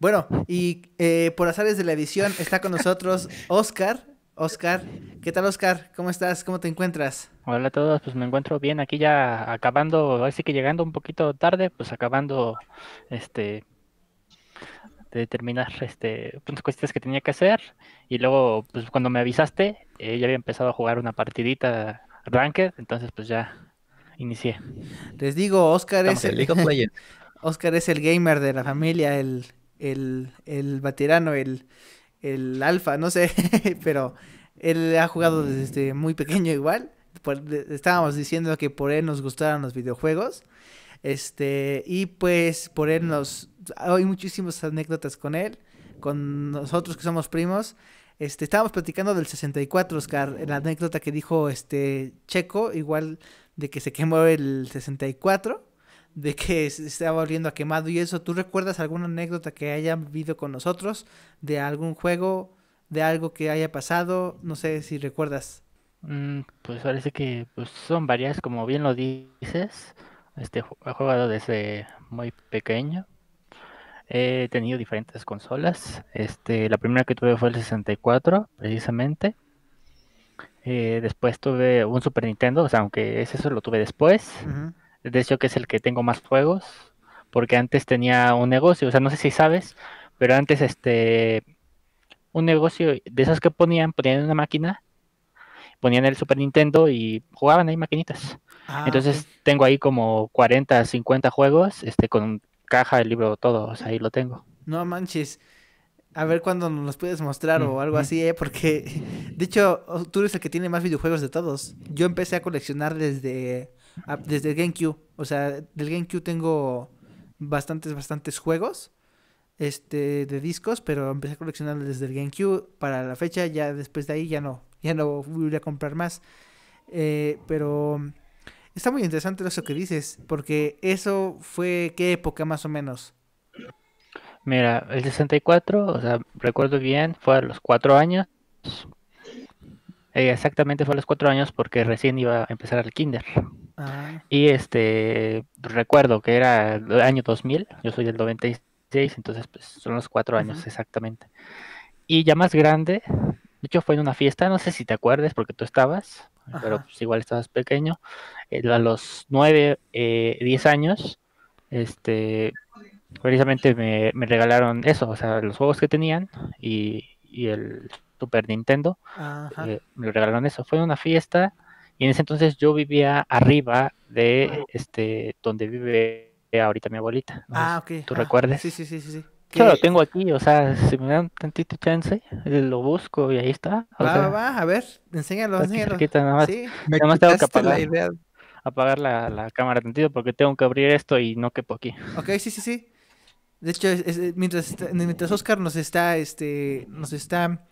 Bueno, y eh, por azares de la edición está con nosotros Oscar. Oscar, ¿qué tal Oscar? ¿Cómo estás? ¿Cómo te encuentras? Hola a todos, pues me encuentro bien aquí ya acabando, así que llegando un poquito tarde, pues acabando este de terminar este unas cuestiones que tenía que hacer y luego pues cuando me avisaste eh, ya había empezado a jugar una partidita ranked, entonces pues ya inicié. Les digo, Oscar es el Oscar es el gamer de la familia, el el, el veterano, el, alfa, no sé, pero él ha jugado desde muy pequeño igual. estábamos diciendo que por él nos gustaron los videojuegos. Este, y pues por él nos. Hay muchísimas anécdotas con él, con nosotros que somos primos. Este, estábamos platicando del 64, Oscar, la anécdota que dijo este Checo, igual de que se quemó el 64 de que se estaba volviendo a quemado y eso. ¿Tú recuerdas alguna anécdota que hayan vivido con nosotros de algún juego, de algo que haya pasado? No sé si recuerdas. Mm, pues parece que pues, son varias, como bien lo dices. Este, he jugado desde muy pequeño. He tenido diferentes consolas. Este, la primera que tuve fue el 64, precisamente. Eh, después tuve un Super Nintendo, aunque ese eso lo tuve después. De hecho, que es el que tengo más juegos, porque antes tenía un negocio, o sea, no sé si sabes, pero antes este un negocio de esos que ponían, ponían una máquina, ponían el Super Nintendo y jugaban ahí maquinitas. Ah, Entonces tengo ahí como 40, 50 juegos, este con caja, el libro, todo, o sea, ahí lo tengo. No manches. A ver cuándo nos puedes mostrar o algo así, ¿eh? Porque, de hecho, tú eres el que tiene más videojuegos de todos. Yo empecé a coleccionar desde Ah, desde GameCube. O sea, del GameCube tengo bastantes, bastantes juegos este de discos, pero empecé a coleccionar desde el GameCube. Para la fecha, ya después de ahí ya no, ya no voy a comprar más. Eh, pero está muy interesante lo que dices, porque eso fue qué época más o menos. Mira, el 64, o sea, recuerdo bien, fue a los cuatro años. Eh, exactamente fue a los cuatro años porque recién iba a empezar al kinder. Ah. Y este, recuerdo que era el año 2000, yo soy del 96, entonces pues, son los cuatro años exactamente. Y ya más grande, de hecho fue en una fiesta, no sé si te acuerdes porque tú estabas, pero pues, igual estabas pequeño, eh, a los 9, eh, 10 años, este, precisamente me, me, regalaron eso, o sea, los juegos que tenían y, el Super Nintendo, me eh, me regalaron eso, fue en una fiesta y en ese entonces yo vivía arriba de este donde vive ahorita mi abuelita. Ah, ok. ¿Tú ah, recuerdas? Sí, sí, sí, Yo lo tengo aquí, o sea, si me dan tantito chance, eh, lo busco y ahí está. Va, va, va, a ver, enséñalo, enséñalo. nada más, sí, tengo que apagar, la, la, cámara tantito porque tengo que abrir esto y no quepo aquí. Ok, sí, sí, sí. De hecho, mientras, mientras Oscar nos está, este, nos está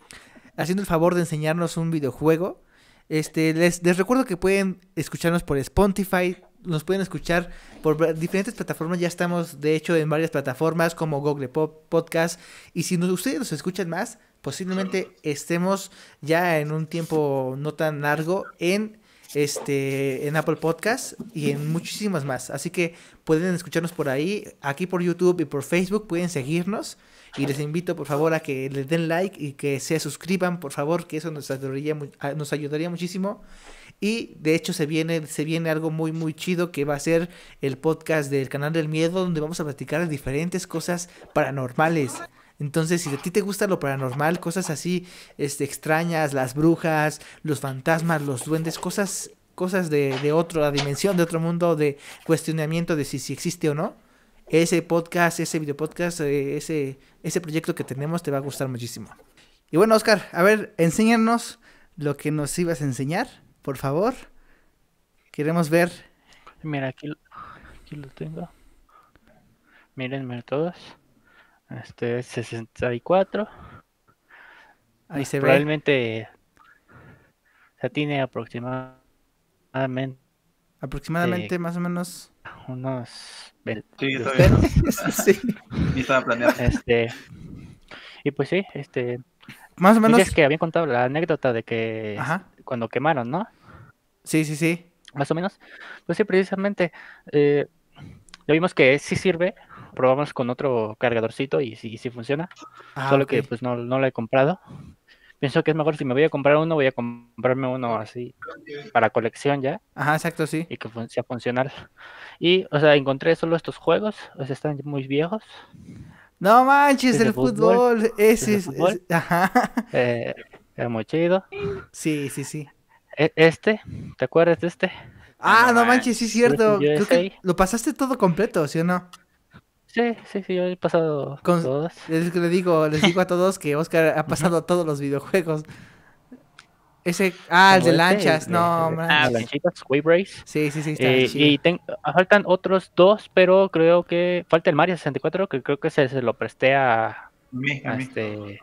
haciendo el favor de enseñarnos un videojuego, este, les, les recuerdo que pueden escucharnos por Spotify, nos pueden escuchar por diferentes plataformas. Ya estamos, de hecho, en varias plataformas como Google Podcast. Y si ustedes nos escuchan más, posiblemente estemos ya en un tiempo no tan largo en este en Apple Podcast y en muchísimas más. Así que pueden escucharnos por ahí, aquí por YouTube y por Facebook, pueden seguirnos. Y les invito, por favor, a que les den like y que se suscriban, por favor, que eso nos ayudaría, nos ayudaría muchísimo. Y de hecho se viene, se viene algo muy muy chido que va a ser el podcast del canal del miedo donde vamos a platicar de diferentes cosas paranormales. Entonces, si a ti te gusta lo paranormal, cosas así este, extrañas, las brujas, los fantasmas, los duendes, cosas, cosas de, de otra dimensión, de otro mundo, de cuestionamiento de si existe o no, ese podcast, ese videopodcast, eh, ese, ese proyecto que tenemos te va a gustar muchísimo. Y bueno, Oscar, a ver, enséñanos lo que nos ibas a enseñar, por favor. Queremos ver. Mira, aquí, lo tengo. Mírenme todos. Este es 64. Ahí se ve. Realmente. O sea, tiene aproximadamente. Aproximadamente, más o menos. Unos Este, y pues sí, este. Más o pues menos. Es que habían contado la anécdota de que cuando quemaron, ¿no? Sí, sí, sí. Más o menos. Pues sí, precisamente. Eh, vimos que sí sirve. Probamos con otro cargadorcito y sí, sí funciona. Ah, solo que pues no, lo he comprado. Pienso que es mejor si me voy a comprar uno, voy a comprarme uno así para colección ya. Ajá, exacto, sí. Y que sea funcional. Y, o sea, encontré solo estos juegos, o sea, están muy viejos. No manches, el, fútbol, ese es, ajá. era eh, muy chido. Sí, sí, sí. E, este, ¿te acuerdas de este? Ah, no, manches, sí es cierto. Creo lo pasaste todo completo, ¿sí o no? Sí, sí, sí, yo he pasado Con, todos. Les, les, digo, les digo a todos que Oscar ha pasado todos los videojuegos. Ese, ah, el de este, lanchas, no, hombre. Ah, lanchitas, wave race. Sí, sí, sí. Eh, y ah, faltan otros dos, pero creo que falta el Mario 64, que creo que se, se lo presté a. este,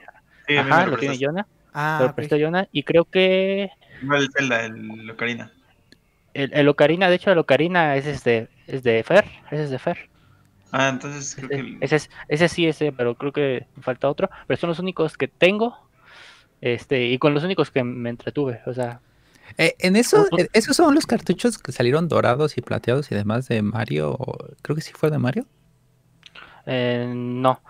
ajá, lo, tiene Jonah Ah, lo prestó Y creo que. No, el Zelda, el Ocarina. El, el, Ocarina, de hecho, el Ocarina es, este, es de Fer. es de Fer. Ah, entonces creo ese, que. Ese, es, ese sí, ese, pero creo que falta otro. Pero son los únicos que tengo este, y con los únicos que me entretuve, o sea. Eh, en eso, eh, esos son los cartuchos que salieron dorados y plateados y demás de Mario. Creo que sí fue de Mario. Eh, no.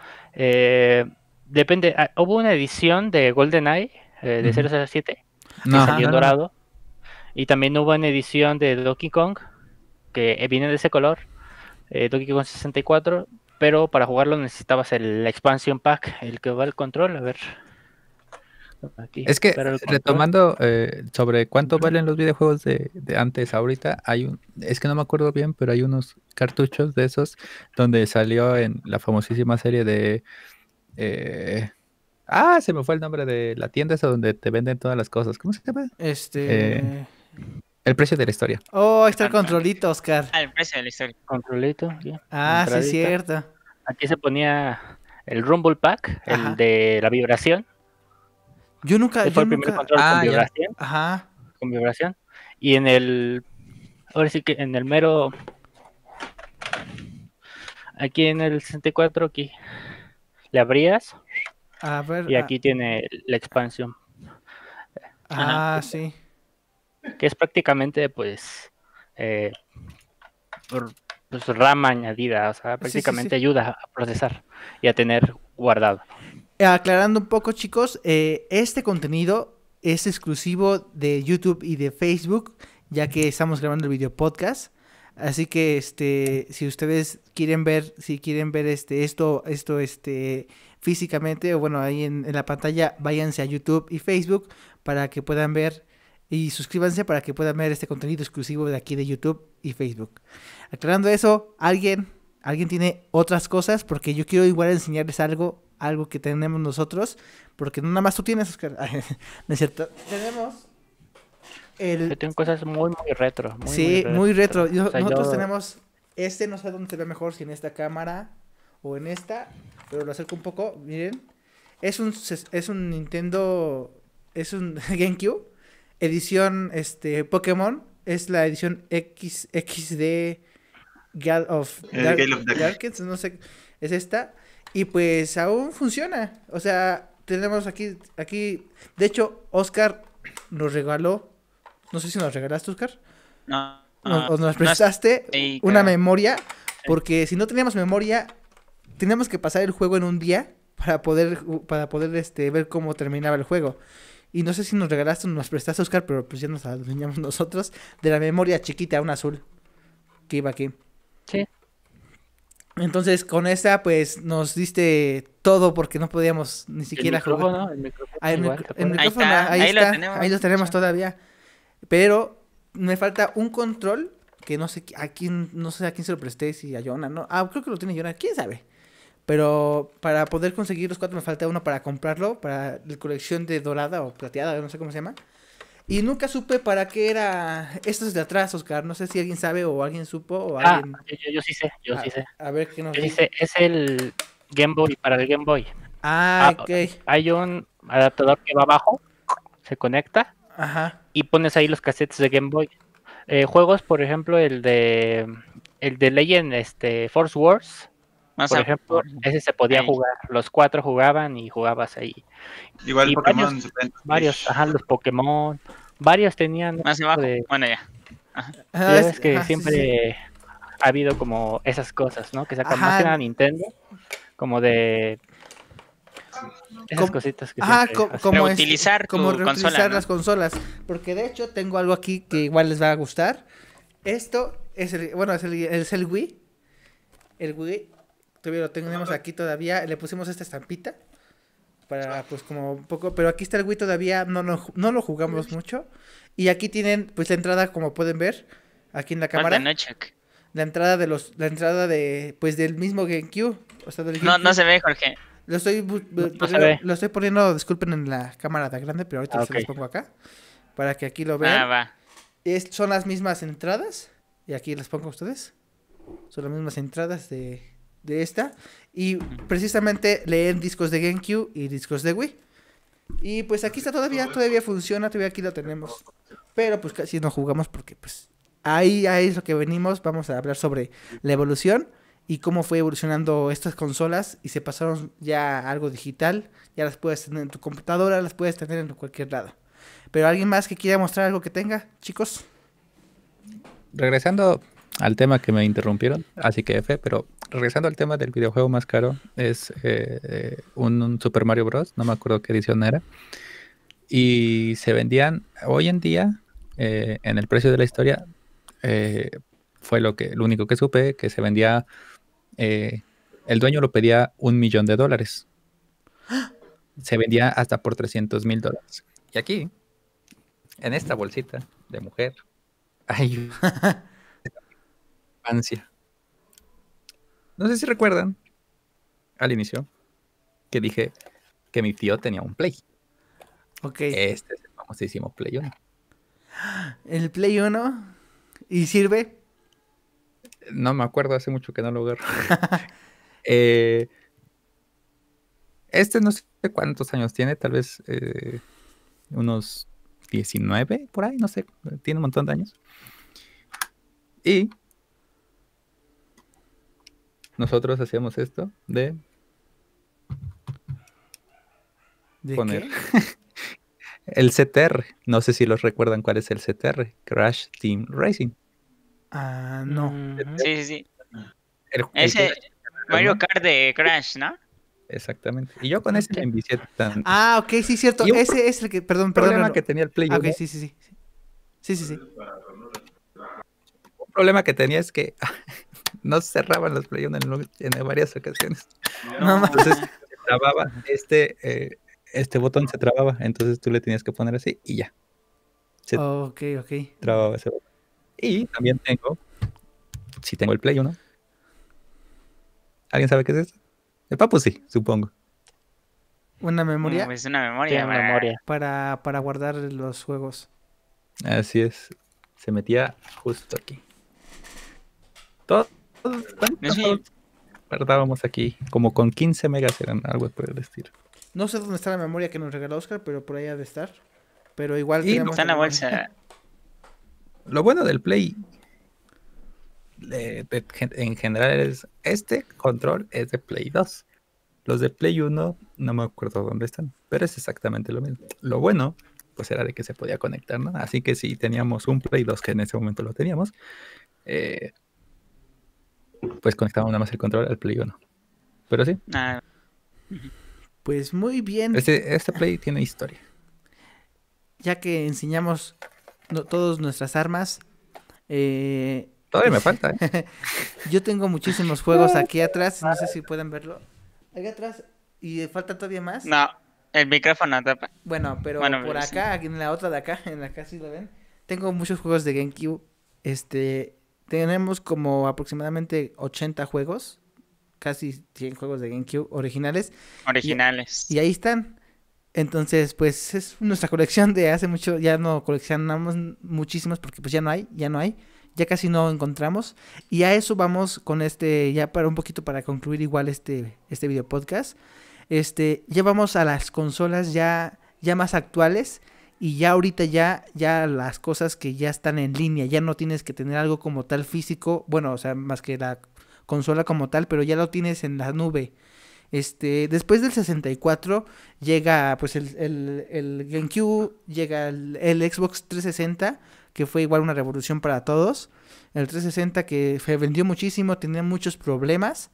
depende. Ah, hubo una edición de GoldenEye de 067 007 que salió ah, dorado. Y también hubo una edición de Donkey Kong que viene de ese color. Donkey Kong 64. Pero para jugarlo necesitabas el expansion pack, el que va al control. A ver es que retomando eh, sobre cuánto valen los videojuegos de, de, antes ahorita, hay un, es que no me acuerdo bien, pero hay unos cartuchos de esos donde salió en la famosísima serie de eh, ah, se me fue el nombre de la tienda esa donde te venden todas las cosas. ¿Cómo se llama? Eh, este el precio de la historia. Oh, extra está el controlito, Oscar. Ah, el precio de la historia. Controlito, Ah, sí, cierto. Aquí se ponía el Rumble Pack, el de la vibración. Yo nunca. he ah, con vibración. Y en el. Ahora sí que en el mero. Aquí en el 64, aquí. Le abrías. Y ah. aquí tiene la expansión. Ah, sí. Que es prácticamente, pues. Eh, pues rama añadida. O sea, prácticamente ayuda a procesar y a tener guardado aclarando un poco, chicos, eh, este contenido es exclusivo de YouTube y de Facebook, ya que estamos grabando el video podcast. Así que este, si ustedes quieren ver, si quieren ver este, esto, esto, este, físicamente, o bueno, ahí en, la pantalla, váyanse a YouTube y Facebook para que puedan ver y suscríbanse para que puedan ver este contenido exclusivo de aquí de YouTube y Facebook. Aclarando eso, alguien, alguien tiene otras cosas porque yo quiero igual enseñarles algo algo que tenemos nosotros, porque no nada más tú tienes, cierto, tenemos... El... Yo tengo cosas muy, muy retro. sí, muy retro. nosotros tenemos, este no sé dónde se ve mejor, si en esta cámara o en esta, pero lo acerco un poco, miren. Es un, es un Nintendo, es un GameCube, edición este, Pokémon, es la edición X, XD Gal of, Dark, no sé, es esta. Y pues aún funciona. O sea, tenemos aquí, aquí, de hecho, Oscar nos regaló, no sé si nos regalaste, Oscar. No. nos prestaste una memoria, porque si no teníamos memoria, teníamos que pasar el juego en un día para poder, para poder este, ver cómo terminaba el juego. Y no sé si nos regalaste o nos prestaste, Oscar, pero pues ya nos nosotros de la memoria chiquita, una azul, que iba aquí. Sí. Entonces, con esta, pues, nos diste todo porque no podíamos ni siquiera jugar. El micrófono, el micrófono ah, ahí está, lo tenemos, todavía. Pero me falta un control que no sé a quién, no sé a quién se lo presté, si a Jonah, no. Ah, creo que lo tiene Jonah, quién sabe. Pero para poder conseguir los cuatro me falta uno para comprarlo, para la colección de dorada o plateada, no sé cómo se llama. Y nunca supe para qué era es de atrás, Oscar. No sé si alguien sabe o alguien supo. Ah, yo, sí sé, yo ah, sí sé. A ver qué nos dice. Es el Game Boy para el Game Boy. Ah, ah, ok. Hay un adaptador que va abajo, se conecta Ajá. y pones ahí los cassettes de Game Boy. Eh, juegos, por ejemplo, el de el de Legend, este Force Wars por ejemplo, ese se podía jugar. Los cuatro jugaban y jugabas ahí. Igual Pokémon. Varios, ajá, los Pokémon. Varios tenían. Bueno, ya. Ah, es, que siempre ha habido como esas cosas, ¿no? Que sacan más que nada Nintendo. Como de. Esas cositas que como reutilizar, las consolas. Porque de hecho tengo algo aquí que igual les va a gustar. Esto es el, bueno, es el, es el Wii. El Wii todavía lo tenemos aquí todavía, le pusimos esta estampita para ah. pues como un poco, pero aquí está el Wii todavía, no, no, lo jugamos mucho y aquí tienen pues la entrada como pueden ver aquí en la cámara. La entrada de los, la entrada de pues del mismo GameCube, No, no se ve Jorge. Lo estoy, poniendo, lo estoy poniendo, disculpen en la cámara de grande, pero ahorita se los pongo acá para que aquí lo vean. Ah, va. son las mismas entradas y aquí las pongo a ustedes. Son las mismas entradas de de esta. Y precisamente leen discos de GameCube y discos de Wii. Y pues aquí está todavía, todavía funciona, todavía aquí lo tenemos. Pero pues casi no jugamos porque pues ahí, ahí es lo que venimos. Vamos a hablar sobre la evolución y cómo fue evolucionando estas consolas y se pasaron ya algo digital. Ya las puedes tener en tu computadora, las puedes tener en cualquier lado. Pero alguien más que quiera mostrar algo que tenga, chicos. Regresando al tema que me interrumpieron, así que F, pero regresando al tema del videojuego más caro, es eh, un, Super Mario Bros. No me acuerdo qué edición era. Y se vendían hoy en día, eh, en el precio de la historia, eh, fue lo, que, lo único que supe, que se vendía, el dueño lo pedía un millón de dólares. Se vendía hasta por 300 mil dólares. Y aquí, en esta bolsita de mujer, hay ansia. No sé si recuerdan al inicio que dije que mi tío tenía un Play. Ok. Este es el famosísimo Play 1. ¿El Play 1? ¿Y sirve? No me acuerdo, hace mucho que no lo agarro. Eh, este no sé cuántos años tiene, tal vez eh, unos 19 por ahí, no sé, tiene un montón de años. Y nosotros hacíamos esto de, poner el CTR. No sé si los recuerdan cuál es el CTR, Crash Team Racing. Ah, no. sí, sí, sí. Ese el Mario Kart de Crash, ¿no? Exactamente. Y yo con ese me envicié tanto. Ah, ok, sí, cierto. ese es el que, perdón, perdón. problema que tenía el Play. Ah, ok, sí, sí, sí. Sí, sí, sí. Un problema que tenía es que no cerraban los play en, en, varias ocasiones. entonces se trababa, este, eh, este botón se trababa, entonces tú le tenías que poner así y ya. Se ok, ok. Trababa ese botón. Y también tengo, si tengo el Play ¿no? ¿Alguien sabe qué es esto? El Papu sí, supongo. ¿Una mm, memoria? Es pues una memoria. Una memoria. Para, para guardar los juegos. Así es. Se metía justo aquí. Todo Sí. aquí como con 15 megas eran algo por el estilo. No sé dónde está la memoria que nos regaló Oscar, pero por ahí ha de estar. Pero igual sí, está en la bolsa. Lo bueno del Play en general es este control es de Play 2. Los de Play 1 no me acuerdo dónde están, pero es exactamente lo mismo. Lo bueno pues era de que se podía conectar, ¿no? Así que si teníamos un Play 2 que en ese momento lo teníamos, eh, pues conectamos nada más el control al Play no Pero sí. Ah. Pues muy bien. Este, Play tiene historia. Ya que enseñamos no, todas nuestras armas. Eh, todavía me falta, ¿eh? yo tengo muchísimos juegos aquí atrás. No sé si pueden verlo. Aquí atrás. ¿Y falta todavía más? No, el micrófono Bueno, pero por acá, aquí en la otra de acá, en la acá sí lo ven. Tengo muchos juegos de GameCube. Este, tenemos como aproximadamente 80 juegos, casi 100 juegos de GameCube originales. Originales. Y, ahí están. Entonces, pues es nuestra colección de hace mucho, ya no coleccionamos muchísimos porque pues ya no hay, ya no hay, ya casi no encontramos. Y a eso vamos con este, ya para un poquito para concluir igual este, este video podcast. Este, ya vamos a las consolas ya, ya más actuales y ya ahorita ya, ya las cosas que ya están en línea, ya no tienes que tener algo como tal físico, bueno, o sea, más que la consola como tal, pero ya lo tienes en la nube. Este, después del 64 llega pues el, el, el GameCube, llega el, Xbox 360, que fue igual una revolución para todos. El 360 que se vendió muchísimo, tenía muchos problemas.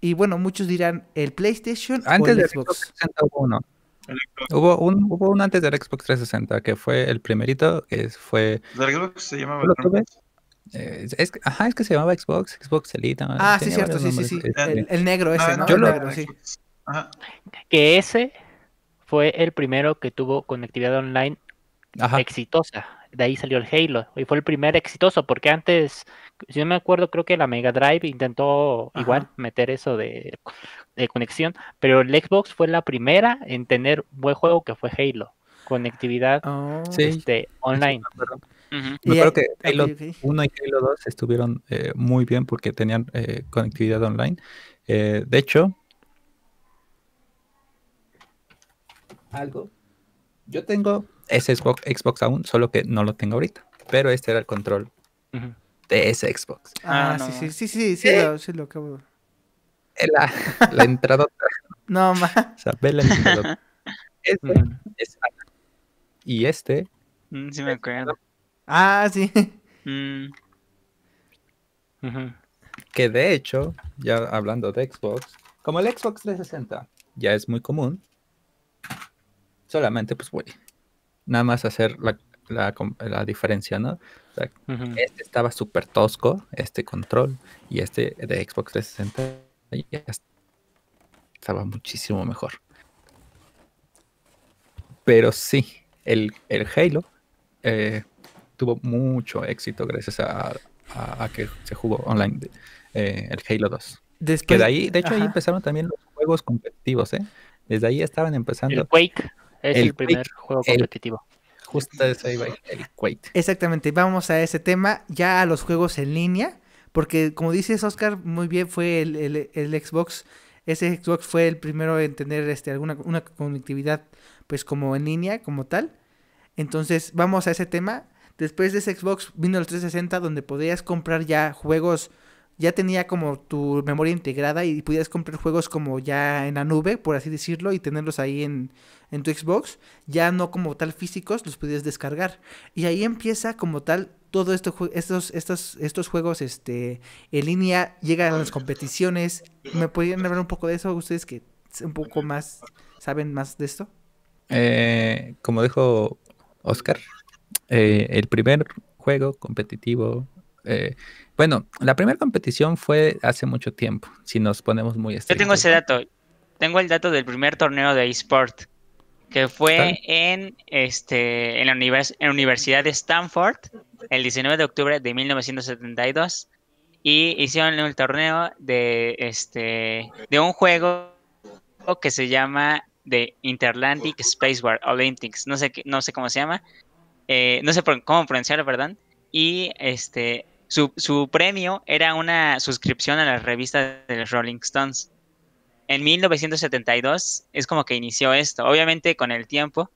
Y bueno, muchos dirán el PlayStation Antes o el Xbox. Hubo un, hubo un antes del Xbox 360, que fue el primerito, que fue... Xbox se llamaba? Eh, es, ajá, es que se llamaba Xbox, Xbox Elite. Ah, sí, cierto, sí, sí, sí. El, negro ese, ¿no? el negro, ah, sí. Que ese fue el primero que tuvo conectividad online exitosa. De ahí salió el Halo. Y fue el primer exitoso, porque antes, si yo me acuerdo, creo que la Mega Drive intentó igual meter eso de de conexión, pero el Xbox fue la primera en tener buen juego que fue Halo, conectividad ah, este, online. Yo creo que Halo 1 y Halo 2 estuvieron eh, muy bien porque tenían eh, conectividad online. Eh, de hecho, algo. Yo tengo ese Xbox, Xbox aún, solo que no lo tengo ahorita. Pero este era el control de ese Xbox. Ah, ah sí, sí, sí, sí, sí, sí lo acabo la, la entrada. No más. O sea, la entrada. Este mm. Y este. Mm, sí, me acuerdo. ah, sí. Mm. Que de hecho, ya hablando de Xbox, como el Xbox 360 ya es muy común, solamente, pues, voy nada más hacer la, la, la diferencia, ¿no? Este estaba súper tosco, este control, y este de Xbox 360 estaba muchísimo mejor. Pero sí, el, Halo eh, tuvo mucho éxito gracias a, que se jugó online eh, el Halo 2. Después, de ahí, de hecho, ahí empezaron también los juegos competitivos, ¿eh? Desde ahí estaban empezando. El Quake es el, primer juego competitivo. Justo justo ahí va el Quake. Exactamente, vamos a ese tema, ya a los juegos en línea. Porque como dices, Oscar, muy bien fue el, Xbox. Ese Xbox fue el primero en tener este, alguna una conectividad pues como en línea, como tal. Entonces vamos a ese tema. Después de ese Xbox vino el 360 donde podías comprar ya juegos ya tenía como tu memoria integrada y pudieras comprar juegos como ya en la nube, por así decirlo, y tenerlos ahí en, tu Xbox, ya no como tal físicos, los pudieras descargar. Y ahí empieza como tal todo esto, estos, estos, estos juegos este, en línea, llegan a las competiciones. ¿Me podrían hablar un poco de eso ustedes que un poco más saben más de esto? Eh, como dijo Oscar, eh, el primer juego competitivo eh, bueno, la primera competición fue hace mucho tiempo, si nos ponemos muy estrictos. Yo tengo ese dato. Tengo el dato del primer torneo de eSport, que fue en, este, en, la Universidad de Stanford, el 19 de octubre de 1972. Y hicieron el torneo de, este, de un juego que se llama de Interlantic Space War Olympics. No sé, no sé cómo se llama. Eh, no sé por, cómo pronunciarlo, perdón. Y este su, su, premio era una suscripción a la revista de los Rolling Stones. En 1972 es como que inició esto. Obviamente con el tiempo,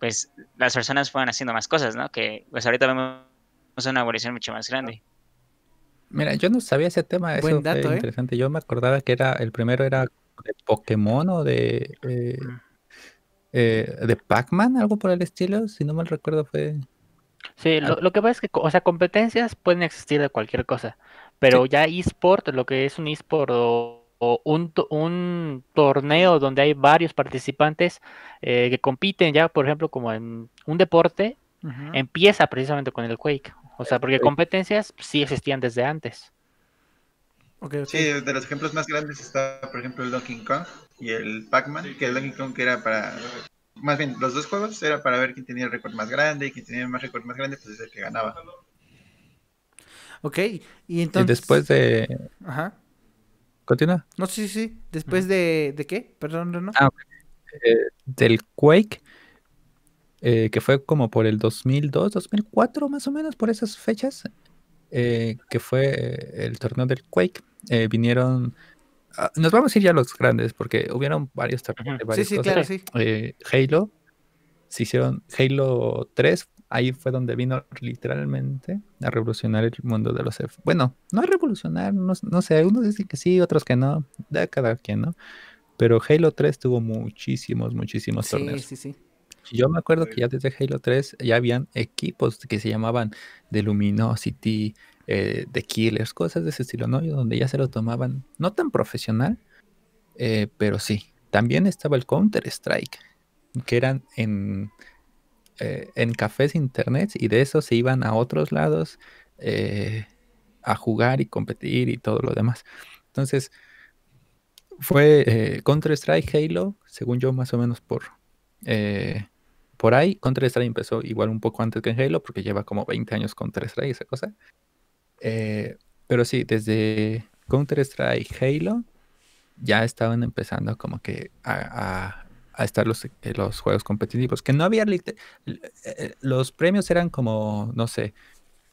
pues las personas fueron haciendo más cosas, ¿no? Que pues ahorita vemos una evolución mucho más grande. Mira, yo no sabía ese tema, Buen dato, ¿eh? interesante. Yo me acordaba que era el primero era de Pokémon o de eh, eh, de Pac-Man, algo por el estilo, si no mal recuerdo fue. Sí, ah. lo, que pasa es que, o sea, competencias pueden existir de cualquier cosa, pero ya eSport, lo que es un eSport o, un, torneo donde hay varios participantes eh, que compiten ya, por ejemplo, como en un deporte, empieza precisamente con el Quake. O sea, porque competencias sí existían desde antes. Sí, de los ejemplos más grandes está, por ejemplo, el Donkey Kong y el Pac-Man, que el Donkey Kong que era para más bien, los dos juegos era para ver quién tenía el récord más grande y quién tenía el más récord más grande, pues es el que ganaba. Ok, y entonces. después de. Ajá. Continúa. No, sí, sí. ¿Después de, de qué? Perdón, no. Ah, eh, del Quake, eh, que fue como por el 2002, 2004 más o menos, por esas fechas, eh, que fue el torneo del Quake. vinieron Ah, nos vamos a ir ya a los grandes, porque hubieron varios torneos sí, sí, claro, sí. Eh, Halo, se hicieron Halo 3, ahí fue donde vino literalmente a revolucionar el mundo de los F. Bueno, no a revolucionar, no, sé, algunos dicen que sí, otros que no, de cada quien, ¿no? Pero Halo 3 tuvo muchísimos, muchísimos torneos. Sí, sí, sí. Yo me acuerdo que ya desde Halo 3 ya habían equipos que se llamaban The Luminosity, eh, de Killers, cosas de ese estilo, ¿no? Donde ya se lo tomaban, no tan profesional, eh, pero sí. También estaba el Counter-Strike, que eran en, eh, en cafés internet y de eso se iban a otros lados a jugar y competir y todo lo demás. Entonces, fue Counter-Strike, Halo, según yo, más o menos por por ahí. Counter-Strike empezó igual un poco antes que en Halo, porque lleva como 20 años Counter-Strike, esa cosa. Eh, pero sí, desde Counter-Strike, Halo, ya estaban empezando como que a, estar los, eh, los, juegos competitivos. Que no había. Eh, los premios eran como, no sé,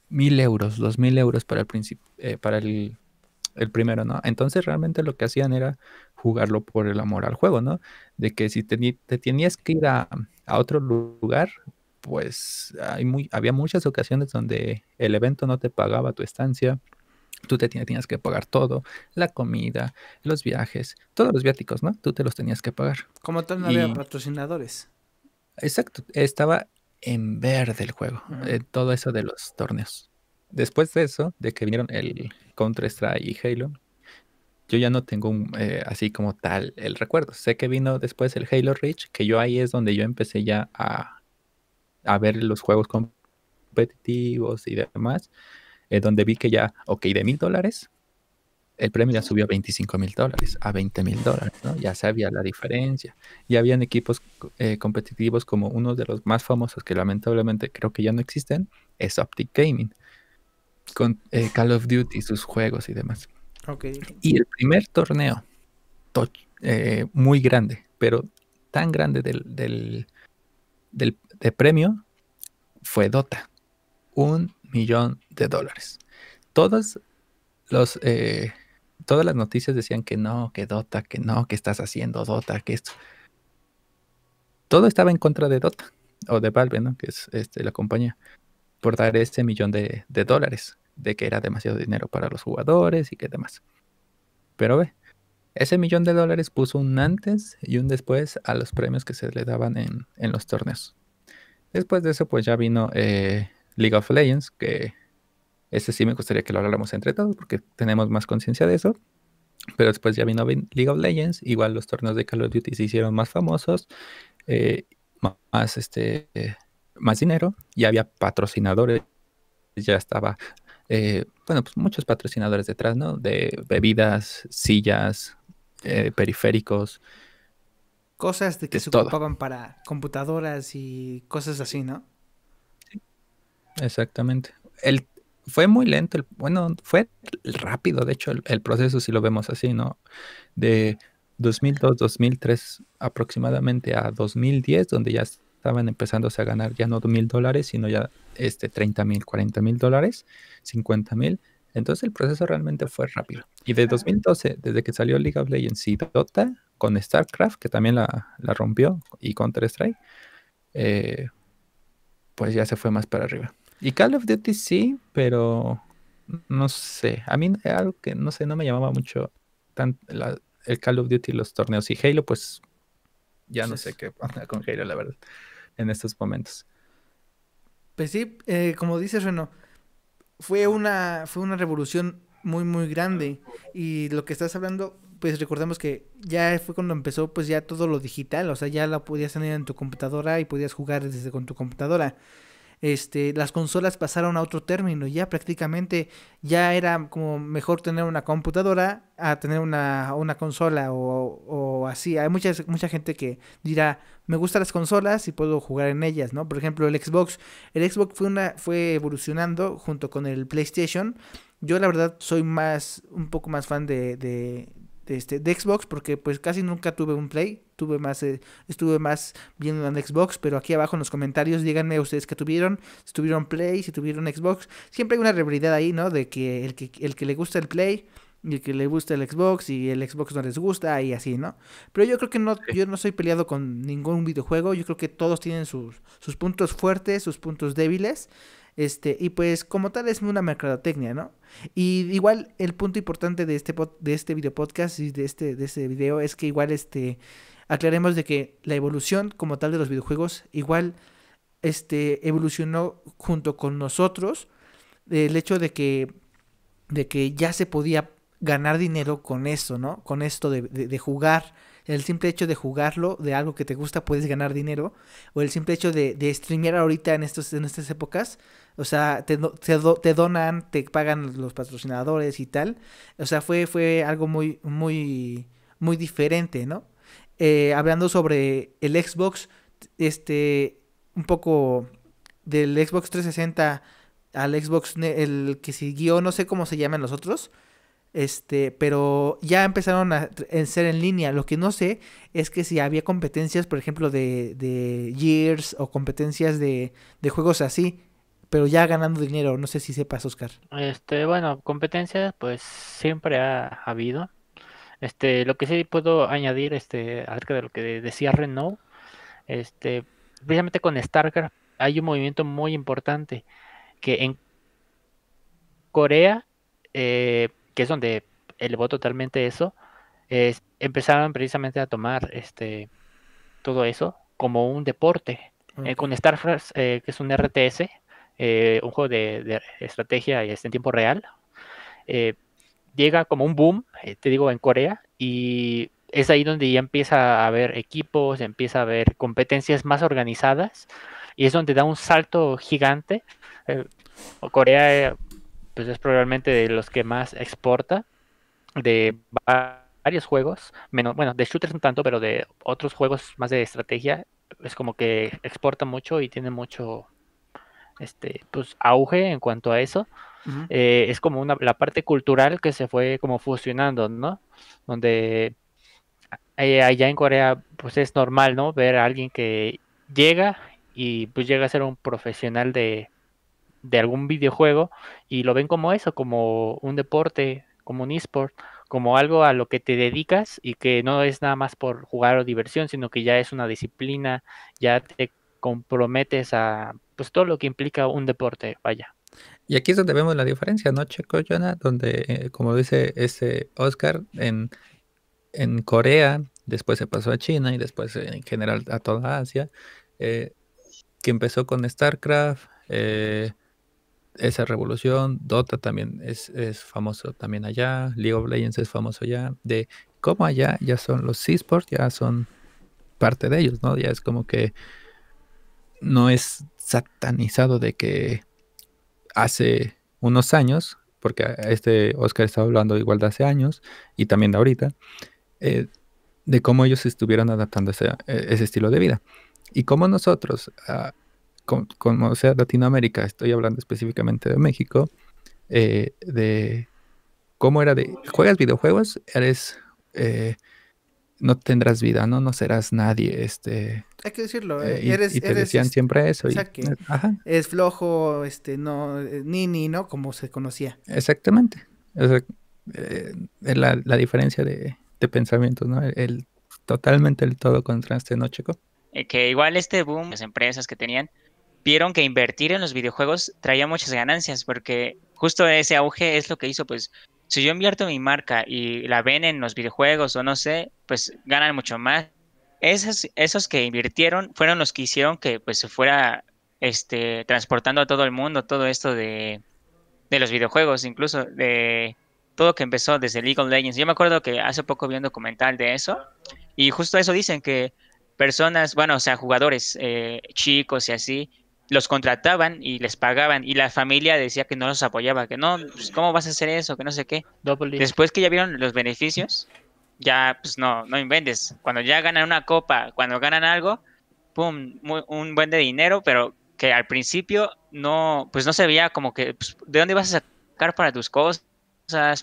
mil euros, dos mil euros para el, para el, primero, ¿no? Entonces realmente lo que hacían era jugarlo por el amor al juego, ¿no? De que si te, te tenías que ir a, a otro lugar, pues había muchas ocasiones donde el evento no te pagaba tu estancia, tú te tenías que pagar todo, la comida, los viajes, todos los viáticos, ¿no? Tú te los tenías que pagar. Como tal, no había patrocinadores. Exacto, estaba en verde el juego, eh, todo eso de los torneos. Después de eso, de que vinieron el Counter-Strike y Halo, yo ya no tengo eh, así como tal el recuerdo. Sé que vino después el Halo Reach, que yo ahí es donde yo empecé ya a a ver los juegos competitivos y demás, eh, donde vi que ya, ok, de mil dólares, el premio ya subió a 25 mil dólares, a 20 mil dólares, ¿no? Ya sabía la diferencia. ya habían equipos eh, competitivos como uno de los más famosos que lamentablemente creo que ya no existen, es Optic Gaming, con eh, Call of Duty, sus juegos y demás. Y el primer torneo, muy grande, pero tan grande del, del, de premio fue Dota. Un millón de dólares. Todas los eh, todas las noticias decían que no, que Dota, que no, que estás haciendo Dota, que esto. Todo estaba en contra de Dota o de Valve, ¿no? Que es este, la compañía por dar ese millón de, de, dólares, de que era demasiado dinero para los jugadores y que demás. Pero ve, ese millón de dólares puso un antes y un después a los premios que se le daban en, los torneos. Después de eso, pues ya vino eh, League of Legends, que ese sí me gustaría que lo habláramos entre todos porque tenemos más conciencia de eso. Pero después ya vino League of Legends, igual los torneos de Call of Duty se hicieron más famosos, eh, más, este, eh, más dinero, Y había patrocinadores, ya estaba, bueno, pues muchos patrocinadores detrás, ¿no? De bebidas, sillas, eh, periféricos. Cosas de que se ocupaban para computadoras y cosas así, ¿no? Exactamente. fue muy lento, bueno, fue rápido, de hecho, el, proceso si lo vemos así, ¿no? De 2002, 2003 aproximadamente a 2010, donde ya estaban empezándose a ganar ya no mil dólares, sino ya este 30 mil, 40 mil dólares, 50 mil. Entonces el proceso realmente fue rápido. Y de 2012, desde que salió League of Legends y Dota, con StarCraft, que también la, rompió, y Counter-Strike, eh, pues ya se fue más para arriba. Y Call of Duty sí, pero no sé. A mí algo que no sé, no me llamaba mucho tan, el Call of Duty, los torneos y Halo, pues ya no sé qué pasa con Halo, la verdad, en estos momentos. Pues sí, eh, como dices, Reno, fue una, fue una revolución muy, muy grande. Y lo que estás hablando, pues recordemos que ya fue cuando empezó pues ya todo lo digital, o sea, ya lo podías tener en tu computadora y podías jugar desde con tu computadora este, las consolas pasaron a otro término, ya prácticamente ya era como mejor tener una computadora a tener una, consola o, así. Hay mucha, mucha gente que dirá, me gustan las consolas y puedo jugar en ellas, ¿no? Por ejemplo, el Xbox. El Xbox fue, una, fue evolucionando junto con el PlayStation. Yo la verdad soy más, un poco más fan de este, de Xbox, porque pues casi nunca tuve un Play, tuve más, eh, estuve más viendo en Xbox, pero aquí abajo en los comentarios díganme ustedes que tuvieron, si tuvieron Play, si tuvieron Xbox, siempre hay una rivalidad ahí, ¿no? De que el que, el que le gusta el Play y el que le gusta el Xbox y el Xbox no les gusta y así, ¿no? Pero yo creo que no, yo no soy peleado con ningún videojuego, yo creo que todos tienen sus, sus puntos fuertes, sus puntos débiles este, y pues como tal es una mercadotecnia, ¿no? Y igual el punto importante de este, de este video podcast y de este, de este video es que igual este, aclaremos de que la evolución como tal de los videojuegos igual este, evolucionó junto con nosotros el hecho de que, de que ya se podía ganar dinero con eso, ¿no? Con esto de, de jugar el simple hecho de jugarlo, de algo que te gusta, puedes ganar dinero, o el simple hecho de, de streamear ahorita en, estos, en estas épocas, o sea, te, donan, te pagan los patrocinadores y tal, o sea, fue, fue algo muy, muy, muy diferente, ¿no? Eh, hablando sobre el Xbox, este, un poco del Xbox 360 al Xbox, el que siguió, no sé cómo se llaman los otros, este, pero ya empezaron a, ser en línea. Lo que no sé es que si había competencias, por ejemplo, de, de Years o competencias de, juegos así, pero ya ganando dinero. No sé si sepas, Oscar. Este, bueno, competencias, pues siempre ha habido. Este, lo que sí puedo añadir, este, acerca de lo que decía Renault, este, precisamente con StarCraft hay un movimiento muy importante que en Corea eh, que es donde elevó totalmente eso, es, empezaron precisamente a tomar este todo eso como un deporte. Eh, con Star eh, que es un RTS, eh, un juego de, de estrategia y es este, en tiempo real, llega como un boom, te digo, en Corea, y es ahí donde ya empieza a haber equipos, empieza a haber competencias más organizadas, y es donde da un salto gigante. Corea pues es probablemente de los que más exporta de varios juegos, menos, bueno, de shooters un tanto, pero de otros juegos más de estrategia, es como que exporta mucho y tiene mucho este pues auge en cuanto a eso. Eh, es como una, la parte cultural que se fue como fusionando, ¿no? Donde eh, allá en Corea pues es normal, ¿no? Ver a alguien que llega y pues llega a ser un profesional de, de algún videojuego y lo ven como eso, como un deporte, como un esport, como algo a lo que te dedicas y que no es nada más por jugar o diversión, sino que ya es una disciplina, ya te comprometes a pues todo lo que implica un deporte, vaya. Y aquí es donde vemos la diferencia, ¿no, Checo, Donde, eh, como dice ese Oscar, en, en Corea, después se pasó a China y después eh, en general a toda Asia, eh, que empezó con StarCraft, eh, esa revolución, Dota también es, famoso también allá, League of Legends es famoso allá, de cómo allá ya son los esports, ya son parte de ellos, ¿no? Ya es como que no es satanizado de que hace unos años, porque este Oscar estaba hablando igual de hace años y también de ahorita, eh, de cómo ellos estuvieron adaptando ese, e, ese, estilo de vida. Y cómo nosotros, ah, como, o sea Latinoamérica, estoy hablando específicamente de México, eh, de cómo era de, juegas videojuegos, eres, eh, no tendrás vida, ¿no? No serás nadie, este... Hay que decirlo, eh, y, eres... Y te decían este, siempre eso. es flojo, este, no, ni ¿no? Como se conocía. Exactamente. es la, la, diferencia de, de pensamientos, ¿no? El, totalmente el todo contraste, ¿no, Chico? que igual este boom, las empresas que tenían, vieron que invertir en los videojuegos traía muchas ganancias, porque justo ese auge es lo que hizo, pues, si yo invierto mi marca y la ven en los videojuegos o no sé, pues ganan mucho más. Esos, esos que invirtieron fueron los que hicieron que pues se fuera este, transportando a todo el mundo todo esto de, de los videojuegos, incluso de todo que empezó desde League of Legends. Yo me acuerdo que hace poco vi un documental de eso y justo eso dicen que personas, bueno, o sea, jugadores eh, chicos y así, los contrataban y les pagaban y la familia decía que no los apoyaba, que no, pues, ¿cómo vas a hacer eso? Que no sé qué. Después que ya vieron los beneficios, ya pues no, no inventes. Cuando ya ganan una copa, cuando ganan algo, pum, un buen de dinero, pero que al principio no, pues no se veía como que, pues, ¿de dónde vas a sacar para tus cosas,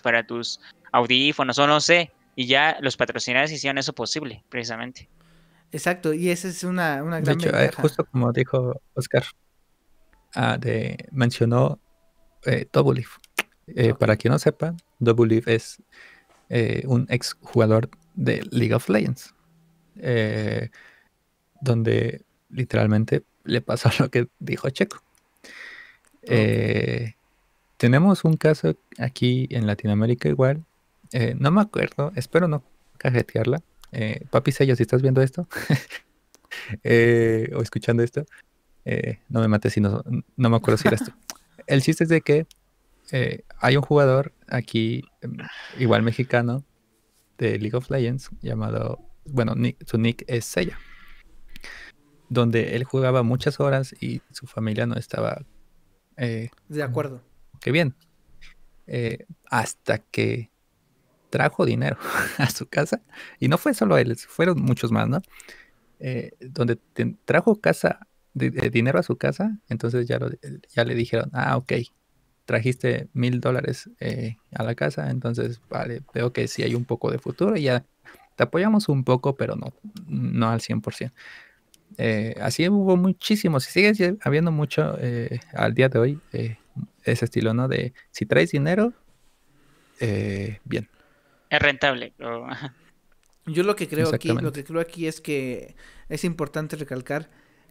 para tus audífonos o no sé? Y ya los patrocinadores hicieron eso posible, precisamente. Exacto, y esa es una, una gran de hecho, eh, Justo como dijo Oscar, ah, de, mencionó eh, eh Para quien no sepa, Double es eh, un ex jugador de League of Legends, donde literalmente le pasó lo que dijo Checo. tenemos un caso aquí en Latinoamérica igual, no me acuerdo, espero no cajetearla, eh, papi Sello, si estás viendo esto eh, o escuchando esto, eh, no me mates si no, me acuerdo si eras tú. El chiste es de que hay un jugador aquí, em, igual mexicano, de League of Legends, llamado, bueno, su nick es Sella, donde él jugaba muchas horas y su familia no estaba... de acuerdo. Qué bien. hasta que trajo dinero a su casa, y no fue solo él, fueron muchos más, ¿no? Eh, donde trajo casa, de, eh, dinero a su casa, entonces ya, lo, ya le dijeron, ah, ok, trajiste mil dólares eh, a la casa, entonces vale, veo que sí hay un poco de futuro y ya te apoyamos un poco, pero no, no al 100%. así hubo muchísimos, y sigue habiendo mucho al día de hoy, ese estilo, ¿no? De si traes dinero, bien, es rentable. Yo lo que creo aquí, lo que creo aquí es que es importante recalcar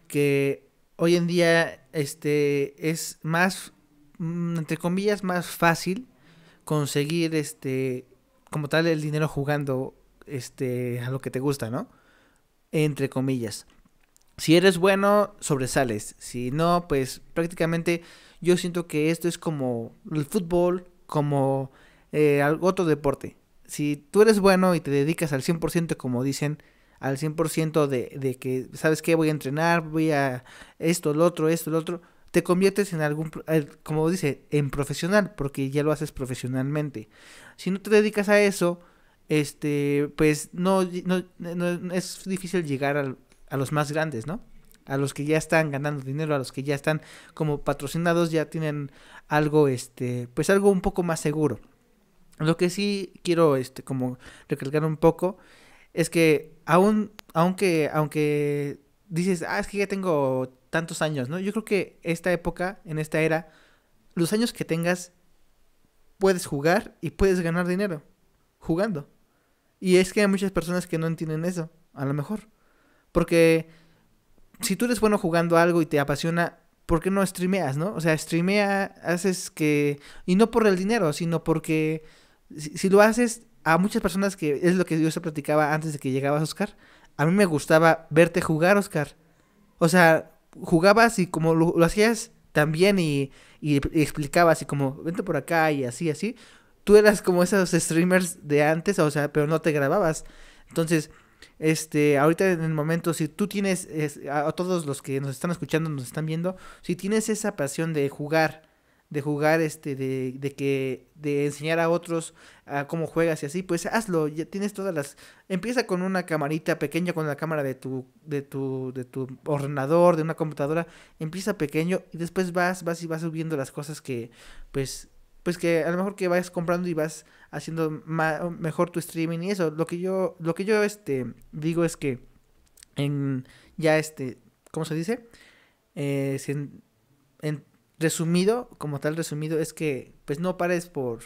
que hoy en día este es más mm, entre comillas más fácil conseguir este como tal el dinero jugando este a lo que te gusta, ¿no? Entre comillas. Si eres bueno, sobresales. Si no, pues prácticamente yo siento que esto es como el fútbol, como eh, otro deporte si tú eres bueno y te dedicas al 100%, como dicen, al 100% de, de que, ¿sabes que Voy a entrenar, voy a esto, lo otro, esto, lo otro, te conviertes en algún, eh, como dice, en profesional, porque ya lo haces profesionalmente. Si no te dedicas a eso, este, pues no, es difícil llegar a los más grandes, ¿no? A los que ya están ganando dinero, a los que ya están como patrocinados, ya tienen algo, este, pues algo un poco más seguro. Lo que sí quiero este, como recalcar un poco es que aún, aunque, aunque dices, ah, es que ya tengo tantos años, ¿no? Yo creo que esta época, en esta era, los años que tengas, puedes jugar y puedes ganar dinero jugando. Y es que hay muchas personas que no entienden eso, a lo mejor. Porque si tú eres bueno jugando algo y te apasiona, ¿por qué no streameas, no? O sea, streamea, haces que... Y no por el dinero, sino porque si, lo haces a muchas personas que es lo que yo se platicaba antes de que llegabas, Oscar, a mí me gustaba verte jugar, Oscar. O sea, jugabas y como lo, hacías también y, y, explicabas y como, vente por acá y así, así. Tú eras como esos streamers de antes, o sea, pero no te grababas. Entonces, este, ahorita en el momento, si tú tienes, a, todos los que nos están escuchando, nos están viendo, si tienes esa pasión de jugar de jugar, este, de, de que, de enseñar a otros a cómo juegas y así, pues hazlo, ya tienes todas las, empieza con una camarita pequeña, con la cámara de tu, de tu, de tu ordenador, de una computadora, empieza pequeño y después vas, vas y vas subiendo las cosas que, pues, pues que a lo mejor que vayas comprando y vas haciendo mejor tu streaming y eso, lo que yo, lo que yo, este, digo es que en, ya, este, ¿cómo se dice? Eh, en, resumido, como tal resumido, es que pues no pares por,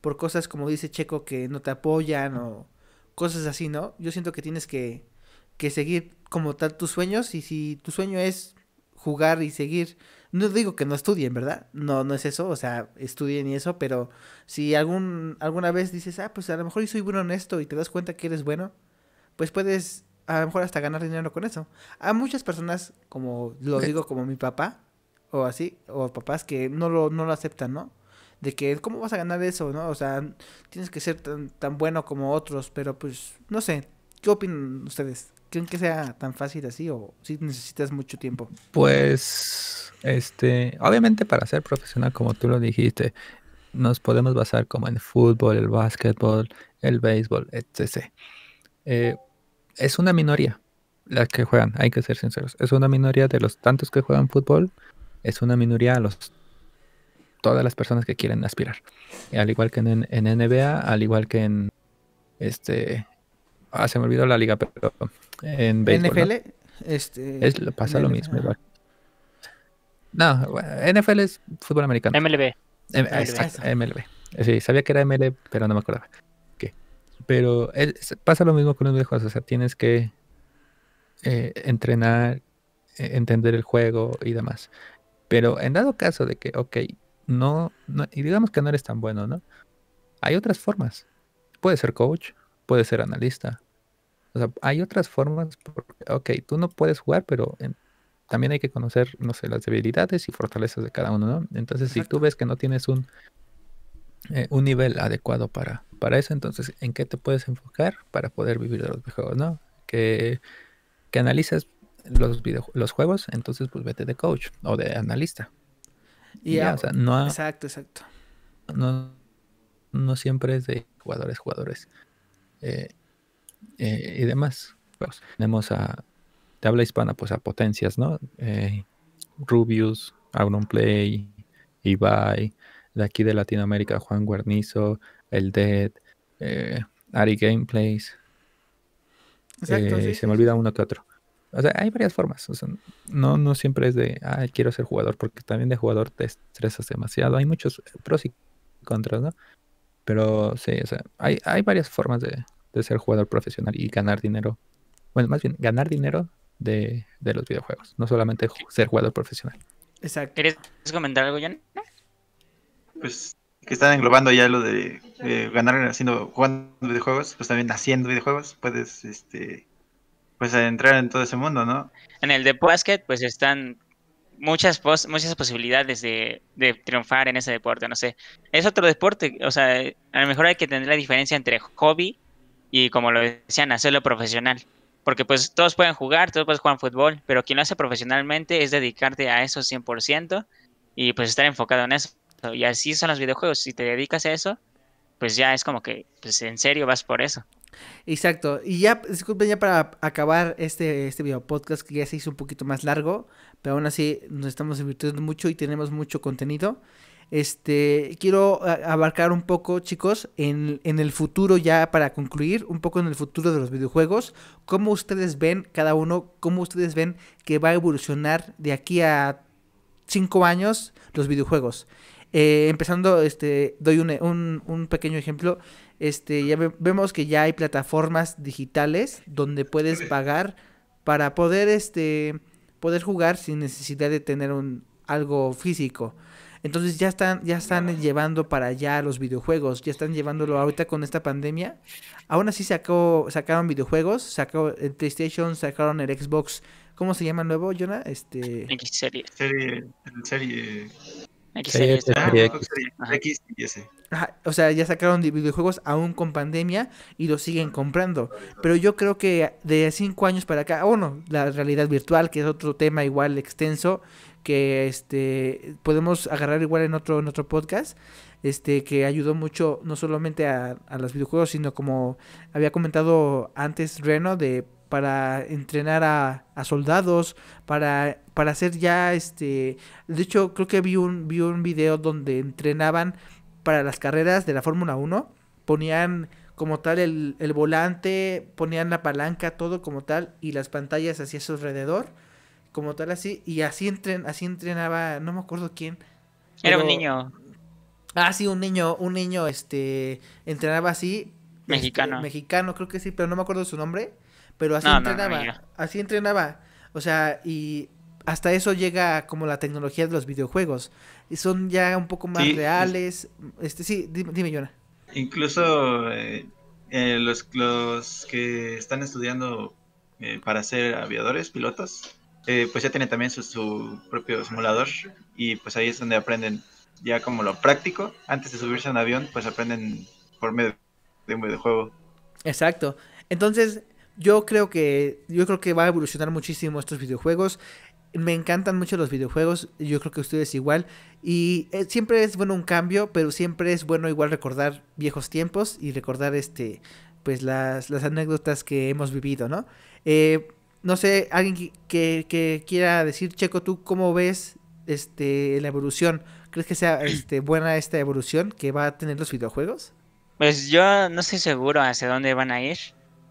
por cosas como dice Checo que no te apoyan o cosas así, ¿no? Yo siento que tienes que, que seguir como tal tus sueños y si tu sueño es jugar y seguir, no digo que no estudien, ¿verdad? No, no es eso, o sea, estudien y eso, pero si algún, alguna vez dices, ah, pues a lo mejor yo soy bueno en esto y te das cuenta que eres bueno, pues puedes a lo mejor hasta ganar dinero con eso. A muchas personas, como lo digo como mi papá, o así, o papás que no lo, no lo aceptan, ¿no? De que, ¿cómo vas a ganar eso, no? O sea, tienes que ser tan, tan bueno como otros, pero pues, no sé, ¿qué opinan ustedes? ¿Creen que sea tan fácil así o si necesitas mucho tiempo? Pues, este, obviamente para ser profesional, como tú lo dijiste, nos podemos basar como en fútbol, el básquetbol, el béisbol, etc. Eh, es una minoría las que juegan, hay que ser sinceros. Es una minoría de los tantos que juegan fútbol es una minoría a los todas las personas que quieren aspirar. Al igual que en, NBA, al igual que en este ah, se me olvidó la liga, pero en NFL este, pasa lo mismo No, NFL es fútbol americano. MLB. Exacto, MLB. Sí, sabía que era MLB, pero no me acordaba. ¿Qué? Pero pasa lo mismo con los videojuegos. O sea, tienes que eh, entrenar, eh, entender el juego y demás. Pero en dado caso de que, ok, no, y digamos que no eres tan bueno, ¿no? Hay otras formas. Puedes ser coach, puedes ser analista. O sea, hay otras formas. Porque, ok, tú no puedes jugar, pero también hay que conocer, no sé, las debilidades y fortalezas de cada uno, ¿no? Entonces, si tú ves que no tienes un, eh, un nivel adecuado para, para eso, entonces, ¿en qué te puedes enfocar para poder vivir de los mejores, no? Que, que analizas los, video, los juegos, entonces pues vete de coach o de analista. Y ya, no exacto, exacto. No, siempre es de jugadores, jugadores eh, eh, y demás. Pues, tenemos a, tabla habla hispana, pues a potencias, ¿no? Eh, Rubius, Auron Play, Ibai, de aquí de Latinoamérica, Juan Guarnizo, El Dead, Ari Gameplays. se me olvida uno que otro. O sea, hay varias formas. O sea, no, no siempre es de, ah, quiero ser jugador, porque también de jugador te estresas demasiado. Hay muchos pros y contras, ¿no? Pero sí, o sea, hay, varias formas de, ser jugador profesional y ganar dinero. Bueno, más bien, ganar dinero de, los videojuegos, no solamente ser jugador profesional. Exacto. ¿Quieres comentar algo, Jan? Pues que están englobando ya lo de, de ganar haciendo, jugando videojuegos, pues también haciendo videojuegos, puedes este pues entrar en todo ese mundo, ¿no? En el de básquet, pues están muchas muchas posibilidades de, de, triunfar en ese deporte, no sé. Es otro deporte, o sea, a lo mejor hay que tener la diferencia entre hobby y como lo decían, hacerlo profesional. Porque pues todos pueden jugar, todos pueden jugar fútbol, pero quien lo hace profesionalmente es dedicarte a eso 100% y pues estar enfocado en eso. Y así son los videojuegos, si te dedicas a eso, pues ya es como que pues en serio vas por eso. Exacto. Y ya, disculpen, ya para acabar este, este video podcast que ya se hizo un poquito más largo, pero aún así nos estamos invirtiendo mucho y tenemos mucho contenido. Este, quiero abarcar un poco, chicos, en, el futuro ya para concluir, un poco en el futuro de los videojuegos, cómo ustedes ven cada uno, cómo ustedes ven que va a evolucionar de aquí a Cinco años los videojuegos. Eh, empezando, este, doy un, un pequeño ejemplo este, ya vemos que ya hay plataformas digitales donde puedes pagar para poder, este, poder jugar sin necesidad de tener un, algo físico. Entonces ya están, ya están llevando para allá los videojuegos, ya están llevándolo ahorita con esta pandemia. Aún así sacó, sacaron videojuegos, sacó el eh, PlayStation, sacaron el Xbox, ¿cómo se llama el nuevo, Jonah? Este. serie. serie, serie o sea, ya sacaron videojuegos aún con pandemia y los siguen comprando. Pero yo creo que de cinco años para acá, bueno, la realidad virtual, que es otro tema igual extenso, que este podemos agarrar igual en otro, en otro podcast. Este, que ayudó mucho no solamente a, a los videojuegos, sino como había comentado antes Reno, de para entrenar a, soldados, para, para hacer ya este... De hecho, creo que vi un, vi un video donde entrenaban para las carreras de la Fórmula 1, ponían como tal el, el, volante, ponían la palanca, todo como tal, y las pantallas hacia su alrededor, como tal así, y así, entren, así entrenaba, no me acuerdo quién. Era un niño. Ah, sí, un niño, un niño, este, entrenaba así. Este, mexicano. mexicano, creo que sí, pero no me acuerdo su nombre. Pero así entrenaba, así entrenaba. O sea, y hasta eso llega como la tecnología de los videojuegos. Y son ya un poco más reales. Este, sí, dime, Yona. Incluso eh, eh, los, los que están estudiando eh, para ser aviadores, pilotos, pues ya tienen también su, su, propio simulador y pues ahí es donde aprenden ya como lo práctico. Antes de subirse a un avión, pues aprenden por medio de un videojuego. Exacto. Entonces, yo creo que yo creo que va a evolucionar muchísimo estos videojuegos. Me encantan mucho los videojuegos, yo creo que ustedes igual. Y eh, siempre es bueno un cambio, pero siempre es bueno igual recordar viejos tiempos y recordar este pues las, anécdotas que hemos vivido, ¿no? Eh, no sé, alguien que, quiera decir, Checo, ¿tú cómo ves este la evolución? ¿Crees que sea este, buena esta evolución que va a tener los videojuegos? Pues yo no estoy seguro hacia dónde van a ir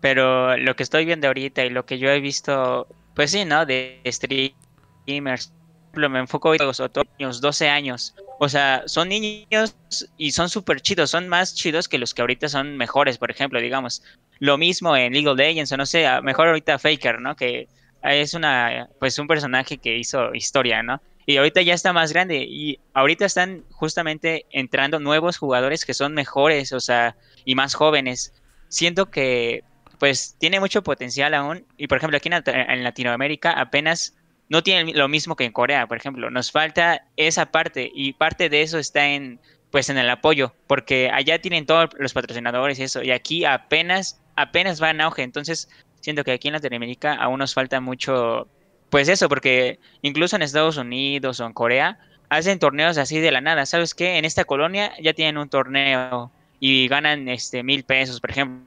pero lo que estoy viendo ahorita y lo que yo he visto, pues sí, ¿no? De streamers, por ejemplo, me enfoco en los otoños, 12 años. O sea, son niños y son súper chidos, son más chidos que los que ahorita son mejores, por ejemplo, digamos. Lo mismo en League of Legends, o no sé, mejor ahorita Faker, ¿no? Que es una, pues un personaje que hizo historia, ¿no? Y ahorita ya está más grande y ahorita están justamente entrando nuevos jugadores que son mejores, o sea, y más jóvenes. Siento que pues tiene mucho potencial aún. Y por ejemplo, aquí en, Latinoamérica apenas no tiene lo mismo que en Corea, por ejemplo. Nos falta esa parte y parte de eso está en pues en el apoyo, porque allá tienen todos los patrocinadores y eso, y aquí apenas apenas va en auge. Entonces, siento que aquí en Latinoamérica aún nos falta mucho pues eso, porque incluso en Estados Unidos o en Corea hacen torneos así de la nada. ¿Sabes qué? En esta colonia ya tienen un torneo y ganan este mil pesos, por ejemplo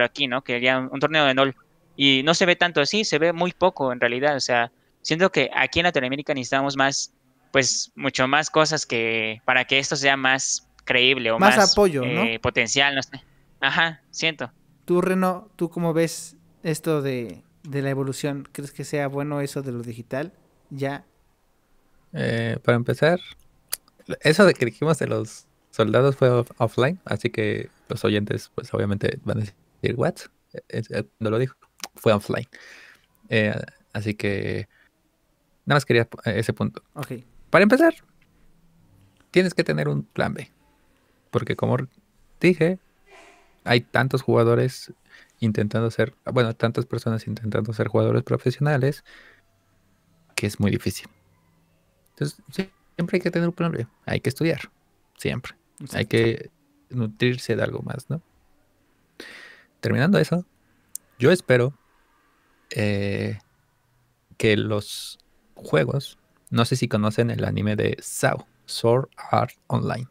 aquí, ¿no? Que haya un, torneo de NOL. Y no se ve tanto así, se ve muy poco en realidad. O sea, siento que aquí en Latinoamérica necesitamos más, pues, mucho más cosas que para que esto sea más creíble o más, apoyo, eh, Potencial, no sé. Ajá, siento. Tú, Reno, ¿tú cómo ves esto de, la evolución? ¿Crees que sea bueno eso de lo digital? Ya. Eh, para empezar, eso de que dijimos de los soldados fue offline, así que los oyentes, pues obviamente van a decir decir, ¿what? Eh, eh, eh, lo dijo, fue offline. así que nada más quería ese punto. Para empezar, tienes que tener un plan B. Porque como dije, hay tantos jugadores intentando ser, bueno, tantas personas intentando ser jugadores profesionales que es muy difícil. Entonces, siempre hay que tener un plan B, hay que estudiar, siempre. Hay que nutrirse de algo más, ¿no? terminando eso, yo espero eh, que los juegos, no sé si conocen el anime de Sao, Sword Art Online.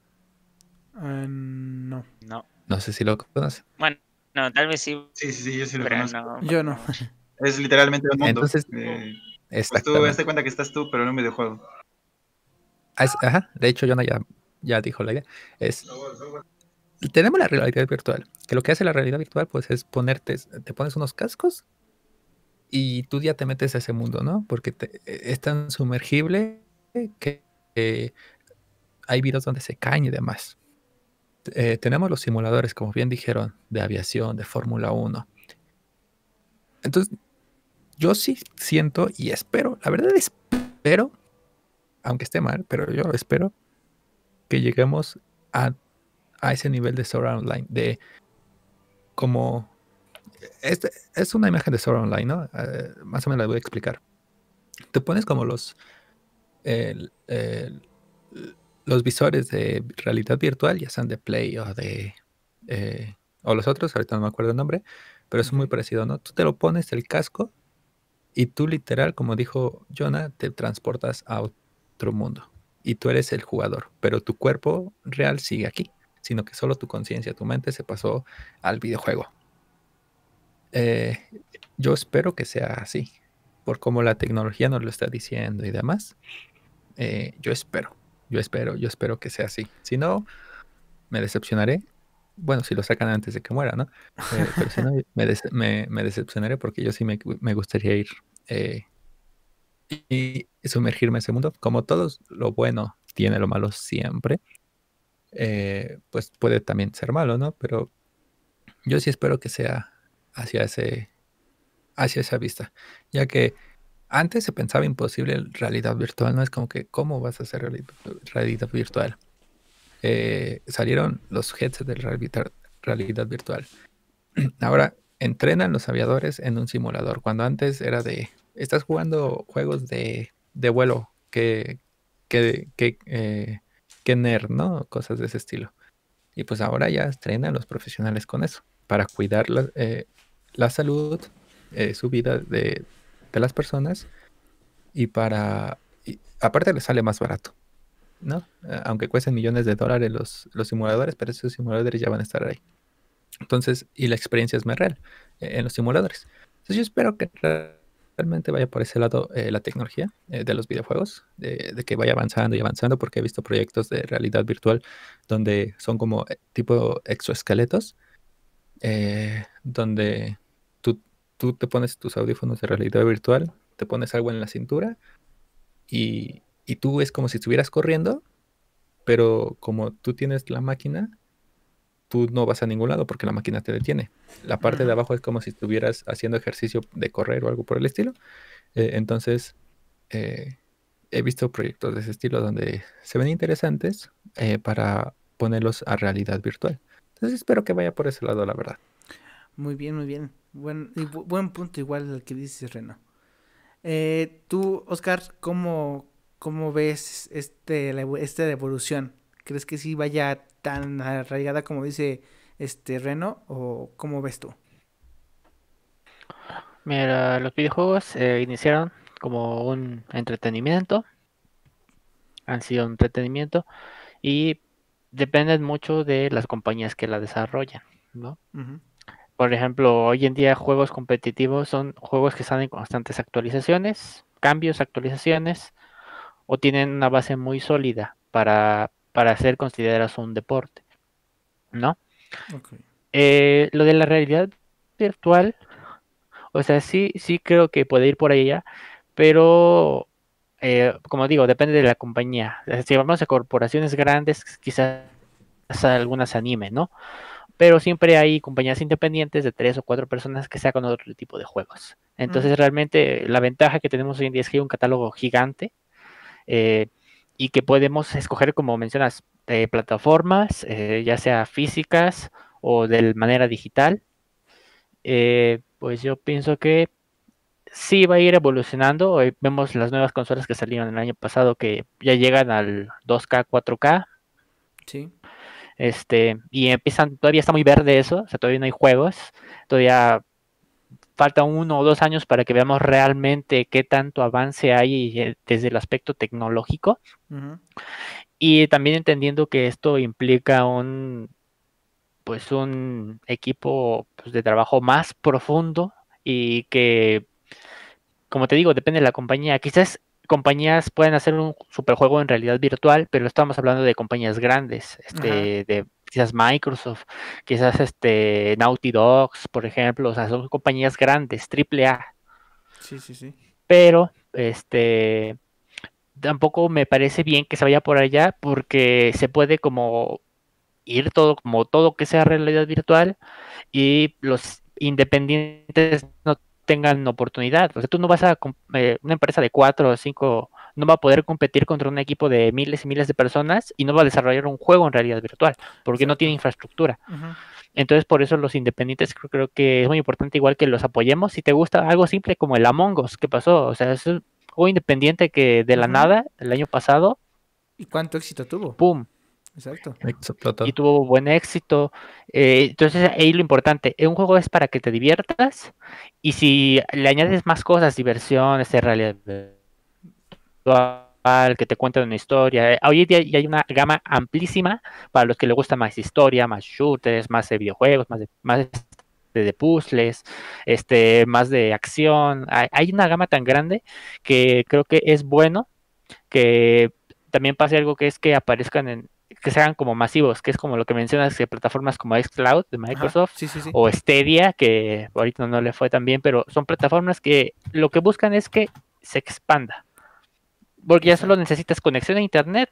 Ah, no. No. No sé si lo conocen. Bueno, no, tal vez sí. Sí, sí, sí yo sí lo conozco. yo no. Es literalmente el mundo. Entonces, eh, pues tú das cuenta que estás tú, pero en un videojuego. Ah, ajá, de hecho, Jonah ya, ya dijo la idea. Es, tenemos la realidad virtual, que lo que hace la realidad virtual pues es ponerte, te pones unos cascos y tú ya te metes a ese mundo, ¿no? Porque es tan sumergible que hay videos donde se cae y demás. Eh, tenemos los simuladores, como bien dijeron, de aviación, de Fórmula 1. Entonces, yo sí siento y espero, la verdad espero, aunque esté mal, pero yo espero que lleguemos a a ese nivel de Sora Online, de como... Este, es una imagen de Sora Online, ¿no? Eh, más o menos la voy a explicar. Te pones como los... los visores de realidad virtual, ya sean de Play o de... Eh, o los otros, ahorita no me acuerdo el nombre, pero es muy parecido, ¿no? Tú te lo pones el casco y tú literal, como dijo Jonah, te transportas a otro mundo y tú eres el jugador, pero tu cuerpo real sigue aquí sino que solo tu conciencia, tu mente se pasó al videojuego. Eh, yo espero que sea así, por como la tecnología nos lo está diciendo y demás. Eh, yo espero, yo espero, yo espero que sea así. Si no, me decepcionaré. Bueno, si lo sacan antes de que muera, ¿no? Eh, pero si no, me, decepcionaré porque yo sí me, me gustaría ir y sumergirme en ese mundo. Como todos, lo bueno tiene lo malo siempre. Eh, pues puede también ser malo, ¿no? Pero yo sí espero que sea hacia, ese, hacia esa vista, ya que antes se pensaba imposible realidad virtual, ¿no? Es como que, ¿cómo vas a hacer realidad virtual? Eh, salieron los headsets de realidad virtual. Ahora entrenan los aviadores en un simulador, cuando antes era de, estás jugando juegos de, vuelo que, que, que eh, que ¿no? Cosas de ese estilo. Y pues ahora ya estrenan los profesionales con eso, para cuidar la, eh, salud, eh, su vida de, de, las personas y para... aparte les sale más barato, ¿no? Eh, aunque cuesten millones de dólares los, los simuladores, pero esos simuladores ya van a estar ahí. Entonces, y la experiencia es más real en los simuladores. Entonces yo espero que realmente vaya por ese lado eh, la tecnología eh, de los videojuegos, de, que vaya avanzando y avanzando, porque he visto proyectos de realidad virtual donde son como eh, tipo exoesqueletos, donde tú, tú te pones tus audífonos de realidad virtual, te pones algo en la cintura y, y tú es como si estuvieras corriendo, pero como tú tienes la máquina, tú no vas a ningún lado porque la máquina te detiene. La parte de abajo es como si estuvieras haciendo ejercicio de correr o algo por el estilo. Eh, entonces, eh, he visto proyectos de ese estilo donde se ven interesantes eh, para ponerlos a realidad virtual. Entonces, espero que vaya por ese lado, la verdad. Muy bien, muy bien. Buen, punto igual al que dices, Reno. tú, Oscar, ¿cómo, ves este, esta evolución? ¿Crees que sí vaya tan arraigada como dice este Reno o cómo ves tú? Mira, los videojuegos eh, iniciaron como un entretenimiento, han sido un entretenimiento y dependen mucho de las compañías que la desarrollan, ¿no? Por ejemplo, hoy en día juegos competitivos son juegos que están en constantes actualizaciones, cambios, actualizaciones, o tienen una base muy sólida para para ser consideradas un deporte, ¿no? Eh, lo de la realidad virtual, o sea, sí, sí creo que puede ir por allá, pero eh, como digo, depende de la compañía. Si vamos a corporaciones grandes, quizás algunas anime, ¿no? Pero siempre hay compañías independientes de tres o cuatro personas que sacan otro tipo de juegos. Entonces, realmente la ventaja que tenemos hoy en día es que hay un catálogo gigante. Eh, y que podemos escoger, como mencionas, eh, plataformas, eh, ya sea físicas o de manera digital. Eh, pues yo pienso que sí va a ir evolucionando. Hoy vemos las nuevas consolas que salieron el año pasado que ya llegan al 2K, 4K. Sí. Este, y empiezan, todavía está muy verde eso, o sea, todavía no hay juegos, todavía falta uno o dos años para que veamos realmente qué tanto avance hay eh, desde el aspecto tecnológico. Y también entendiendo que esto implica un pues un equipo pues, de trabajo más profundo y que, como te digo, depende de la compañía. Quizás compañías pueden hacer un superjuego en realidad virtual, pero estamos hablando de compañías grandes, este, de quizás Microsoft, quizás este Naughty Dogs, por ejemplo, o sea, son compañías grandes, AAA. Sí, sí, sí. Pero, este, tampoco me parece bien que se vaya por allá porque se puede como ir todo, como todo que sea realidad virtual y los independientes no tengan oportunidad. O sea, tú no vas a eh, una empresa de cuatro o cinco no va a poder competir contra un equipo de miles y miles de personas y no va a desarrollar un juego en realidad virtual, porque no tiene infraestructura. Entonces, por eso los independientes creo, que es muy importante, igual que los apoyemos. Si te gusta algo simple como el Among Us, que pasó, o sea, es un juego independiente que de la nada, el año pasado. ¿Y cuánto éxito tuvo? ¡Pum! Exacto. Y tuvo buen éxito. Eh, entonces, ahí lo importante, un juego es para que te diviertas y si le añades más cosas, diversión, este realidad que te cuentan una historia. Eh, hoy día ya hay una gama amplísima para los que les gusta más historia, más shooters, más de videojuegos, más de, más este, de, puzzles, este, más de acción. Hay, una gama tan grande que creo que es bueno que también pase algo que es que aparezcan en que sean como masivos, que es como lo que mencionas que plataformas como xCloud de Microsoft o Stadia, que ahorita no le fue tan bien, pero son plataformas que lo que buscan es que se expanda porque ya solo necesitas conexión a internet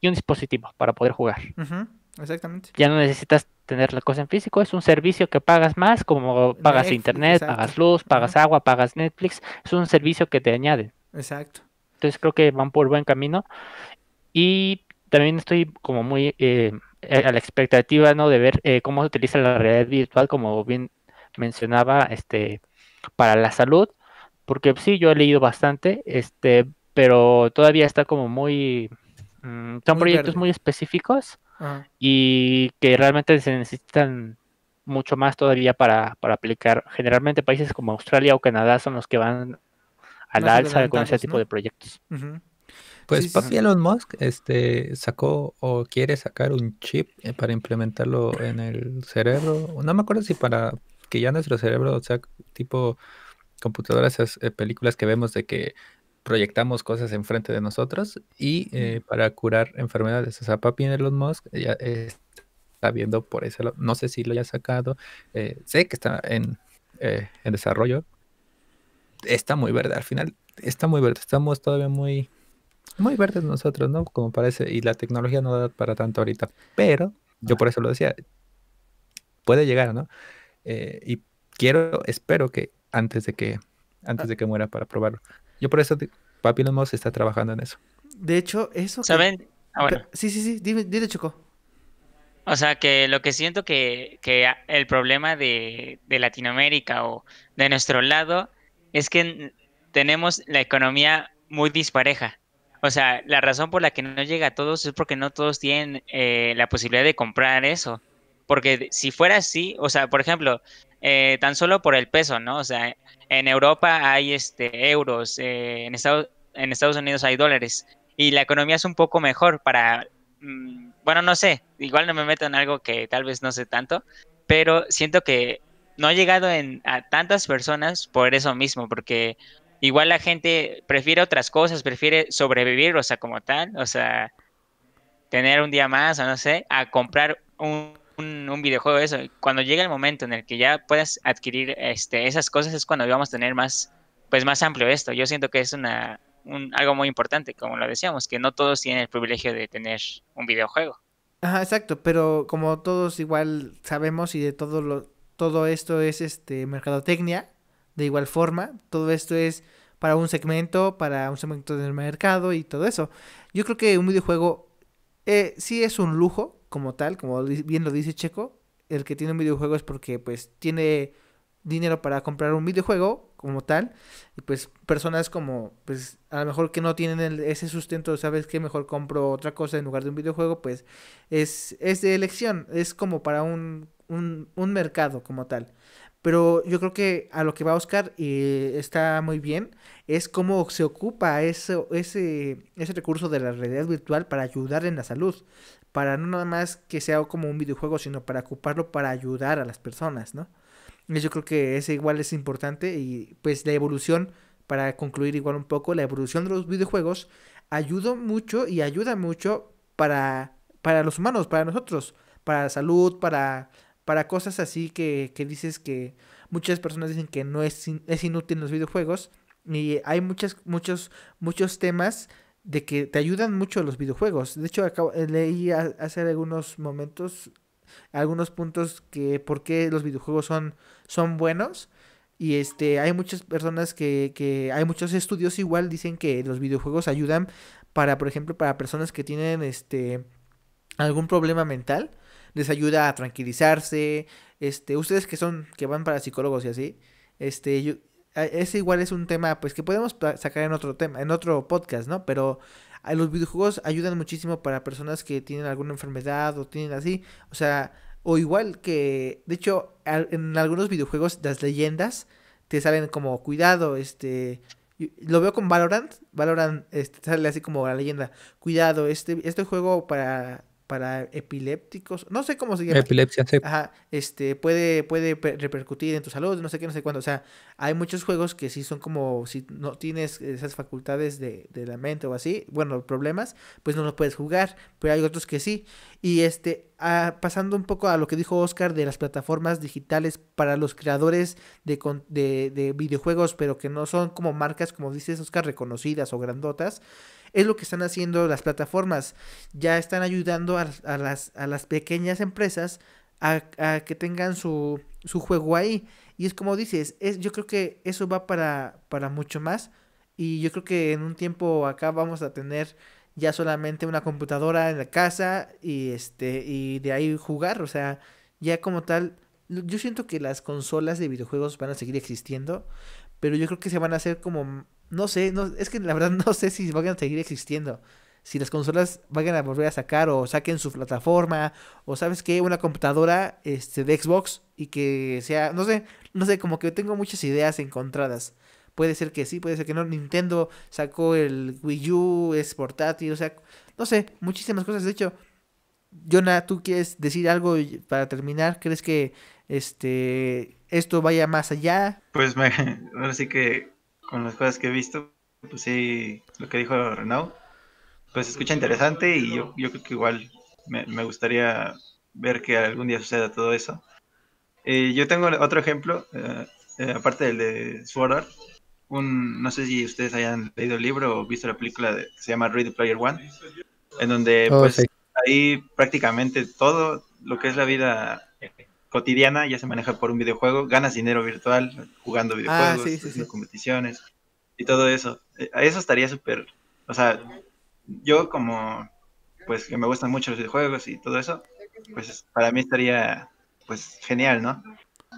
y un dispositivo para poder jugar. Exactamente. Ya no necesitas tener la cosa en físico, es un servicio que pagas más, como pagas internet, pagas luz, pagas agua, pagas Netflix, es un servicio que te añade. Exacto. Entonces creo que van por buen camino y también estoy como muy eh, a la expectativa no de ver eh, cómo se utiliza la realidad virtual como bien mencionaba este para la salud porque sí yo he leído bastante este pero todavía está como muy... Mm, son proyectos muy específicos y que realmente se necesitan mucho más todavía para, aplicar. Generalmente países como Australia o Canadá son los que van al alza con ese tipo de proyectos. Pues papi Elon Musk este, sacó o quiere sacar un chip eh, para implementarlo en el cerebro. No me acuerdo si para que ya nuestro cerebro o sea tipo computadoras, esas eh, películas que vemos de que proyectamos cosas enfrente de nosotros y eh, para curar enfermedades. O sea, papi en Elon Musk ya está viendo por eso. No sé si lo haya sacado. Eh, sé que está en, eh, en, desarrollo. Está muy verde. Al final está muy verde. Estamos todavía muy, muy verdes nosotros, ¿no? Como parece. Y la tecnología no da para tanto ahorita. Pero yo por eso lo decía. Puede llegar, ¿no? y quiero, espero que antes de que antes ah. de que muera para probarlo. Yo por eso, papi, Papillon modos, está trabajando en eso. De hecho, eso... ¿Saben? Que... Ah, sí, sí, sí, dime, dile Choco. O sea, que lo que siento que, que el problema de, de, Latinoamérica o de nuestro lado es que tenemos la economía muy dispareja. O sea, la razón por la que no llega a todos es porque no todos tienen eh, la posibilidad de comprar eso. Porque si fuera así, o sea, por ejemplo, eh, tan solo por el peso, ¿no? O sea, en Europa hay este, euros, eh, en, Estados, en Estados Unidos hay dólares, y la economía es un poco mejor para, mm, bueno, no sé, igual no me meto en algo que tal vez no sé tanto, pero siento que no ha llegado a tantas personas por eso mismo, porque igual la gente prefiere otras cosas, prefiere sobrevivir, o sea, como tal, o sea, tener un día más, o no sé, a comprar un un, videojuego eso. Cuando llega el momento en el que ya puedas adquirir este, esas cosas es cuando vamos a tener más, pues más amplio esto. Yo siento que es una, un, algo muy importante, como lo decíamos, que no todos tienen el privilegio de tener un videojuego. Ajá, exacto, pero como todos igual sabemos y de todo lo, todo esto es este mercadotecnia, de igual forma, todo esto es para un segmento, para un segmento del mercado y todo eso. Yo creo que un videojuego eh, sí es un lujo, como tal, como bien lo dice Checo, el que tiene un videojuego es porque pues tiene dinero para comprar un videojuego como tal y pues personas como pues a lo mejor que no tienen ese sustento sabes que mejor compro otra cosa en lugar de un videojuego pues es, es de elección es como para un, un, un mercado como tal pero yo creo que a lo que va Oscar y está muy bien es cómo se ocupa eso, ese, ese recurso de la realidad virtual para ayudar en la salud para no nada más que sea como un videojuego, sino para ocuparlo para ayudar a las personas, ¿no? Yo creo que ese igual es importante y pues la evolución, para concluir igual un poco, la evolución de los videojuegos Ayuda mucho y ayuda mucho para, para los humanos, para nosotros, para la salud, para, para cosas así que, que dices que muchas personas dicen que no es, es inútil los videojuegos y hay muchas, muchos, muchos temas de que te ayudan mucho los videojuegos. De hecho, acabo, eh, leí hace algunos momentos algunos puntos que por qué los videojuegos son, son buenos. Y este, hay muchas personas que, que, hay muchos estudios igual dicen que los videojuegos ayudan para, por ejemplo, para personas que tienen este algún problema mental, les ayuda a tranquilizarse. Este, ustedes que son, que van para psicólogos y así, este, ese igual es un tema pues que podemos sacar en otro tema, en otro podcast, ¿no? Pero los videojuegos ayudan muchísimo para personas que tienen alguna enfermedad o tienen así, o sea, o igual que, de hecho, en algunos videojuegos las leyendas te salen como cuidado, este, lo veo con Valorant, Valorant este, sale así como la leyenda, cuidado, este, este juego para para epilépticos, no sé cómo se llama. Epilepsia, sí. Ajá, este, puede, puede repercutir en tu salud, no sé qué, no sé cuándo. O sea, hay muchos juegos que sí son como, si no tienes esas facultades de, de la mente o así, bueno, problemas, pues no los puedes jugar, pero hay otros que sí. Y este, ah, pasando un poco a lo que dijo Oscar de las plataformas digitales para los creadores de, de, de videojuegos, pero que no son como marcas, como dices Oscar, reconocidas o grandotas. Es lo que están haciendo las plataformas. Ya están ayudando a, las, pequeñas empresas a, que tengan su, su, juego ahí. Y es como dices, es, yo creo que eso va para, para mucho más. Y yo creo que en un tiempo acá vamos a tener ya solamente una computadora en la casa y este y de ahí jugar, o sea, ya como tal yo siento que las consolas de videojuegos van a seguir existiendo, pero yo creo que se van a hacer como no sé, no, es que la verdad no sé si van a seguir existiendo. Si las consolas vayan a volver a sacar o saquen su plataforma o sabes que una computadora este, de Xbox y que sea, no sé, no sé, como que tengo muchas ideas encontradas. Puede ser que sí, puede ser que no. Nintendo sacó el Wii U, es portátil, o sea, no sé, muchísimas cosas. De hecho, Jonah, ¿tú quieres decir algo para terminar? ¿Crees que este esto vaya más allá? Pues me, ahora sí que con las cosas que he visto, pues sí, lo que dijo Renaud, pues se escucha interesante y yo, creo que igual me, gustaría ver que algún día suceda todo eso. Eh, yo tengo otro ejemplo, eh, eh, aparte del de Sword Art, un, no sé si ustedes hayan leído el libro o visto la película que se llama Ready Player One, en donde oh, pues ahí prácticamente todo lo que es la vida cotidiana ya se maneja por un videojuego, ganas dinero virtual jugando ah, videojuegos, competiciones y todo eso. Eh, eso estaría súper, o sea, yo como, pues que me gustan mucho los videojuegos y todo eso, pues para mí estaría, pues genial, ¿no?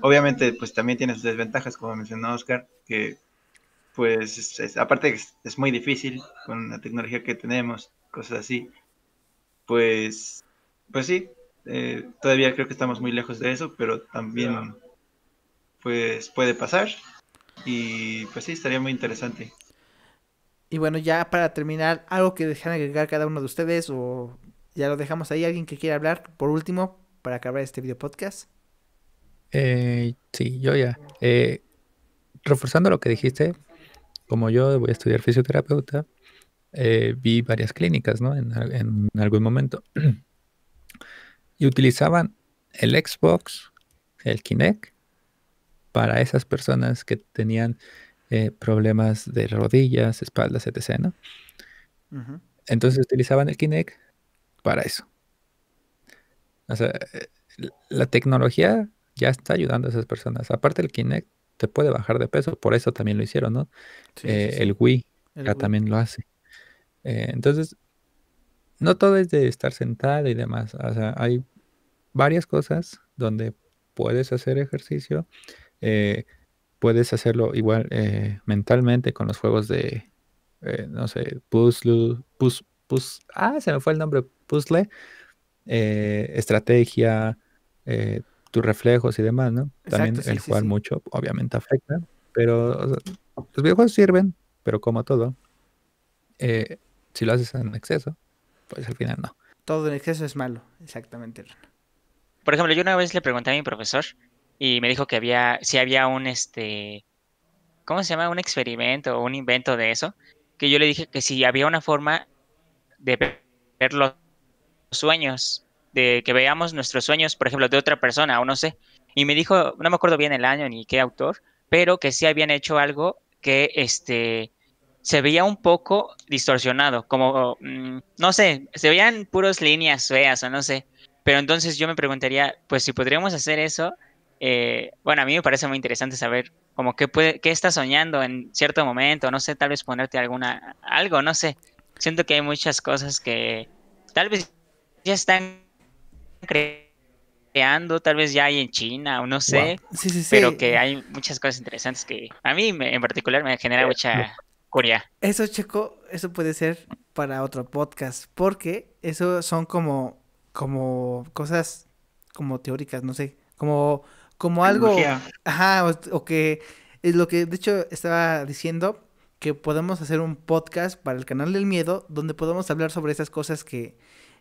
Obviamente, pues también tiene sus desventajas, como mencionó Oscar, que pues aparte es, es muy difícil con la tecnología que tenemos, cosas así, pues, pues sí, eh, todavía creo que estamos muy lejos de eso, pero también pues puede pasar. Y pues sí, estaría muy interesante. Y bueno, ya para terminar, algo que dejan agregar cada uno de ustedes o ya lo dejamos ahí, alguien que quiera hablar por último para acabar este video podcast. Eh, sí, yo ya. Eh, reforzando lo que dijiste, como yo voy a estudiar fisioterapeuta, vi varias clínicas, ¿no? En, en algún momento. Y utilizaban el Xbox, el Kinect, para esas personas que tenían eh, problemas de rodillas, espaldas, etc. Entonces utilizaban el Kinect para eso. Eh, la tecnología ya está ayudando a esas personas. Aparte el Kinect te puede bajar de peso, por eso también lo hicieron, ¿no? Eh, el Wii ya también lo hace. entonces, no todo es de estar sentado y demás. O sea, hay varias cosas donde puedes hacer ejercicio. Eh, puedes hacerlo igual eh, mentalmente con los juegos de, eh, no sé, puzzle, ah, se me fue el nombre, puzzle, estrategia, tus reflejos y demás, ¿no? También el juego, jugar mucho obviamente afecta, pero los videojuegos sirven, pero como todo, si lo haces en exceso, pues al final no. Todo en exceso es malo, exactamente. Por ejemplo, yo una vez le pregunté a mi profesor y me dijo que había, si había un, este, ¿cómo se llama? Un experimento o un invento de eso, que yo le dije que si había una forma de ver los sueños, de que veamos nuestros sueños, por ejemplo, de otra persona, o no sé. Y me dijo, no me acuerdo bien el año ni qué autor, pero que sí habían hecho algo que, este, se veía un poco distorsionado, como, mm, no sé, se veían puras líneas feas o no sé. Pero entonces yo me preguntaría, pues si podríamos hacer eso, eh, bueno, a mí me parece muy interesante saber como qué, puede, qué estás soñando en cierto momento, no sé, tal vez ponerte alguna, algo, no sé. Siento que hay muchas cosas que tal vez ya están creando, tal vez ya hay en China o no sé, pero que hay muchas cosas interesantes que a mí en particular me genera eh, mucha Corea. Eso, Checo, eso puede ser para otro podcast, porque eso son como, como cosas como teóricas, no sé, como, como algo, ajá, o, que es lo que de hecho estaba diciendo que podemos hacer un podcast para el canal del miedo donde podemos hablar sobre esas cosas que,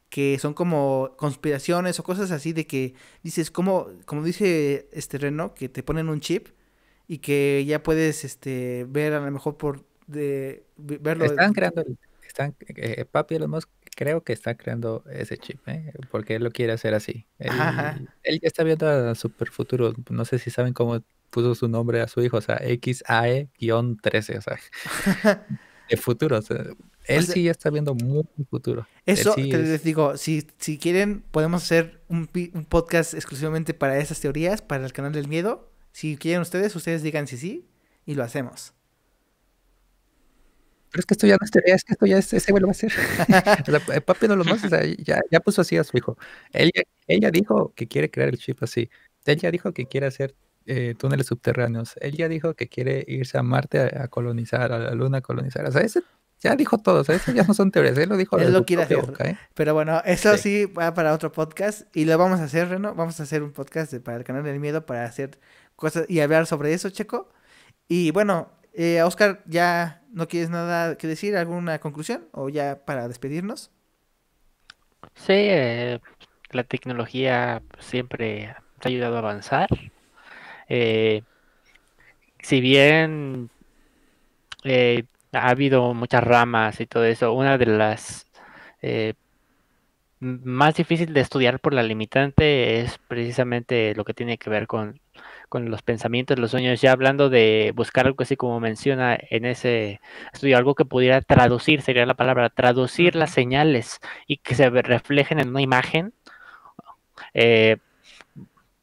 que son como conspiraciones o cosas así de que dices como como dice este Reno que te ponen un chip y que ya puedes este ver a lo mejor por de verlo. Están creando, están, eh, papi Elon creo que está creando ese chip, ¿eh? porque él lo quiere hacer así. Él, ya está viendo a Superfuturo, no sé si saben cómo puso su nombre a su hijo, o sea, XAE-13, o sea, de futuro. él sí ya está viendo muy futuro. Eso, te digo, si, si quieren, podemos hacer un, un podcast exclusivamente para esas teorías, para el canal del miedo. Si quieren ustedes, ustedes digan si sí y lo hacemos pero es que esto ya no es teoría, es que esto ya es, ese güey lo va a hacer. el eh, papi no lo más, o sea, ya, ya, puso así a su hijo. Ella, ya dijo que quiere crear el chip así. Ella dijo que quiere hacer eh, túneles subterráneos. Él ya dijo que quiere irse a Marte a, colonizar, a la Luna a colonizar. O sea, ese ya dijo todo. O sea, eso ya no son teorías. Él lo dijo. Él lo quiere hacer. ¿eh? Pero bueno, eso sí. va para otro podcast. Y lo vamos a hacer, Reno. Vamos a hacer un podcast para el canal del miedo para hacer cosas y hablar sobre eso, Checo. Y bueno, eh, Oscar, ¿ya no quieres nada que decir? ¿Alguna conclusión? ¿O ya para despedirnos? Sí, eh, la tecnología siempre te ha ayudado a avanzar. Eh, si bien eh, ha habido muchas ramas y todo eso, una de las más difíciles de estudiar por la limitante es precisamente lo que tiene que ver con con los pensamientos, los sueños, ya hablando de buscar algo así como menciona en ese estudio, algo que pudiera traducir, sería la palabra, traducir las señales y que se reflejen en una imagen. Eh,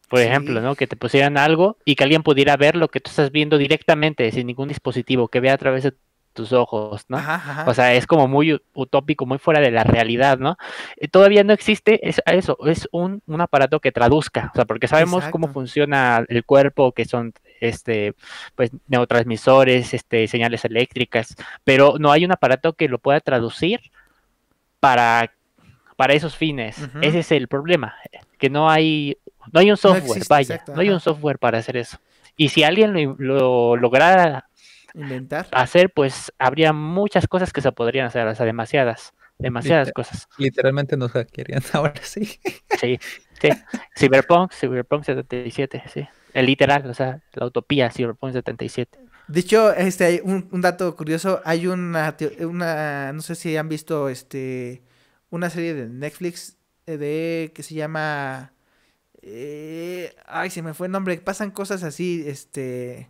por ejemplo, ¿no? Que te pusieran algo y que alguien pudiera ver lo que tú estás viendo directamente, sin ningún dispositivo, que vea a través de tus ojos, ¿no? O sea, es como muy utópico, muy fuera de la realidad, ¿no? todavía no existe eso, es un, un, aparato que traduzca, o sea, porque sabemos cómo funciona el cuerpo, que son este pues neurotransmisores, este señales eléctricas, pero no hay un aparato que lo pueda traducir para para esos fines. Ese es el problema, que no hay no hay un software, vaya, no hay un software para hacer eso. Y si alguien lo, lo lograra inventar. hacer, pues habría muchas cosas que se podrían hacer, o sea, demasiadas, demasiadas cosas. Literalmente nos querían ahora sí. Sí, sí. Cyberpunk, Cyberpunk 77, sí. El eh, literal, o sea, la utopía, Cyberpunk 77. De hecho, este, hay un, dato curioso, hay una, una, no sé si han visto, este, una serie de Netflix eh, de que se llama, eh, ay, se me fue el nombre, pasan cosas así, este,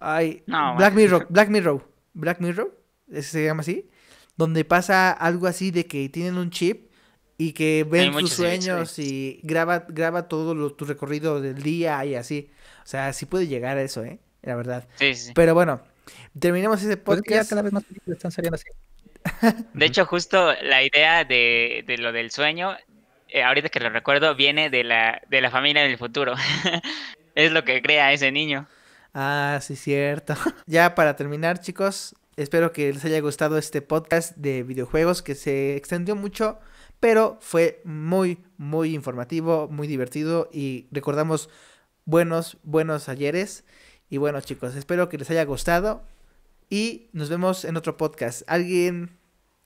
Black Mirror, Black Mirror, Black Mirror, se llama así, donde pasa algo así de que tienen un chip y que ven sus sueños y graba, graba todo lo, tu recorrido del día y así. O sea, sí puede llegar a eso, ¿eh? La verdad. Sí, Pero bueno, terminemos ese pues podcast. están saliendo así. De hecho, justo la idea de, lo del sueño, eh, ahorita que lo recuerdo, viene de la, de la familia del futuro. es lo que crea ese niño. Ah, sí, cierto. ya para terminar, chicos, espero que les haya gustado este podcast de videojuegos que se extendió mucho, pero fue muy, muy informativo, muy divertido y recordamos buenos, buenos ayeres. Y bueno, chicos, espero que les haya gustado y nos vemos en otro podcast. Alguien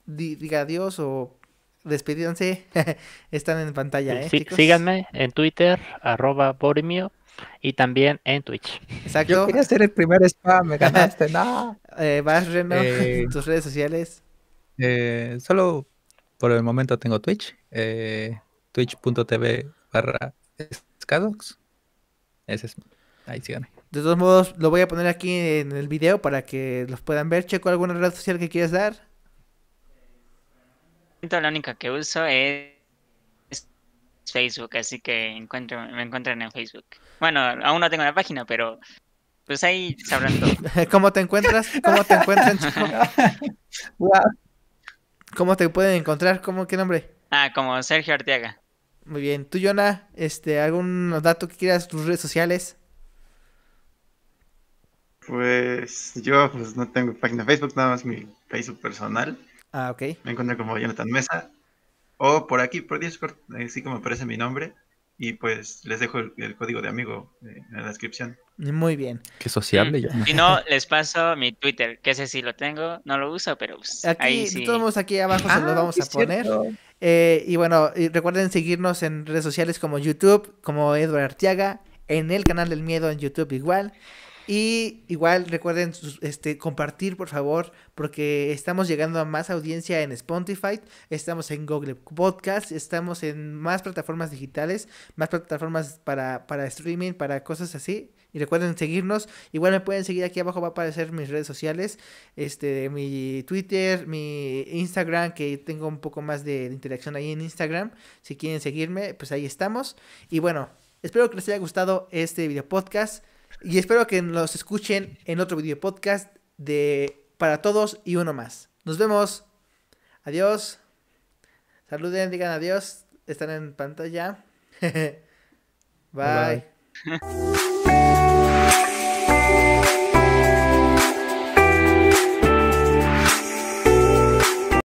diga adiós o despídanse. Están en pantalla. ¿eh, síganme en Twitter, arroba borimio y también en Twitch. Exacto. quería ser el primer spam, me ganaste, eh, vas, Reno, en eh, tus redes sociales. Eh, solo por el momento tengo Twitch, twitch.tv barra Scadox. Ese es, ahí De todos modos, lo voy a poner aquí en el video para que los puedan ver. Checo, ¿alguna red social que quieras dar? La única que uso es Facebook, así que me encuentran en Facebook. Bueno, aún no tengo la página, pero pues ahí sabrán todo. ¿Cómo te encuentras? ¿Cómo te encuentran? ¿Cómo te pueden encontrar? ¿Cómo qué nombre? Ah, como Sergio Arteaga. Muy bien. ¿Tú, Jonah, este, algún dato que quieras, tus redes sociales? Pues yo pues, no tengo página de Facebook, nada más mi Facebook personal. Ah, ok. Me encuentro como Jonathan Mesa o oh, por aquí, por Discord, así eh, como aparece mi nombre. Y pues les dejo el, código de amigo eh, en la descripción. Muy bien. Qué sociable mm, Si no, les paso mi Twitter, que sé si lo tengo, no lo uso, pero pues, aquí, ahí sí. aquí abajo se los ah, vamos a poner. Eh, y bueno, recuerden seguirnos en redes sociales como YouTube, como Edward Artiaga, en el canal del miedo en YouTube igual. Y igual recuerden este, compartir, por favor, porque estamos llegando a más audiencia en Spotify, estamos en Google Podcast, estamos en más plataformas digitales, más plataformas para, streaming, para cosas así. Y recuerden seguirnos. Igual me pueden seguir aquí abajo, va a aparecer mis redes sociales, este, mi Twitter, mi Instagram, que tengo un poco más de, interacción ahí en Instagram. Si quieren seguirme, pues ahí estamos. Y bueno, espero que les haya gustado este video podcast. Y espero que nos escuchen en otro video podcast de Para Todos y uno más. Nos vemos. Adiós. Saluden, digan adiós. Están en pantalla. Bye.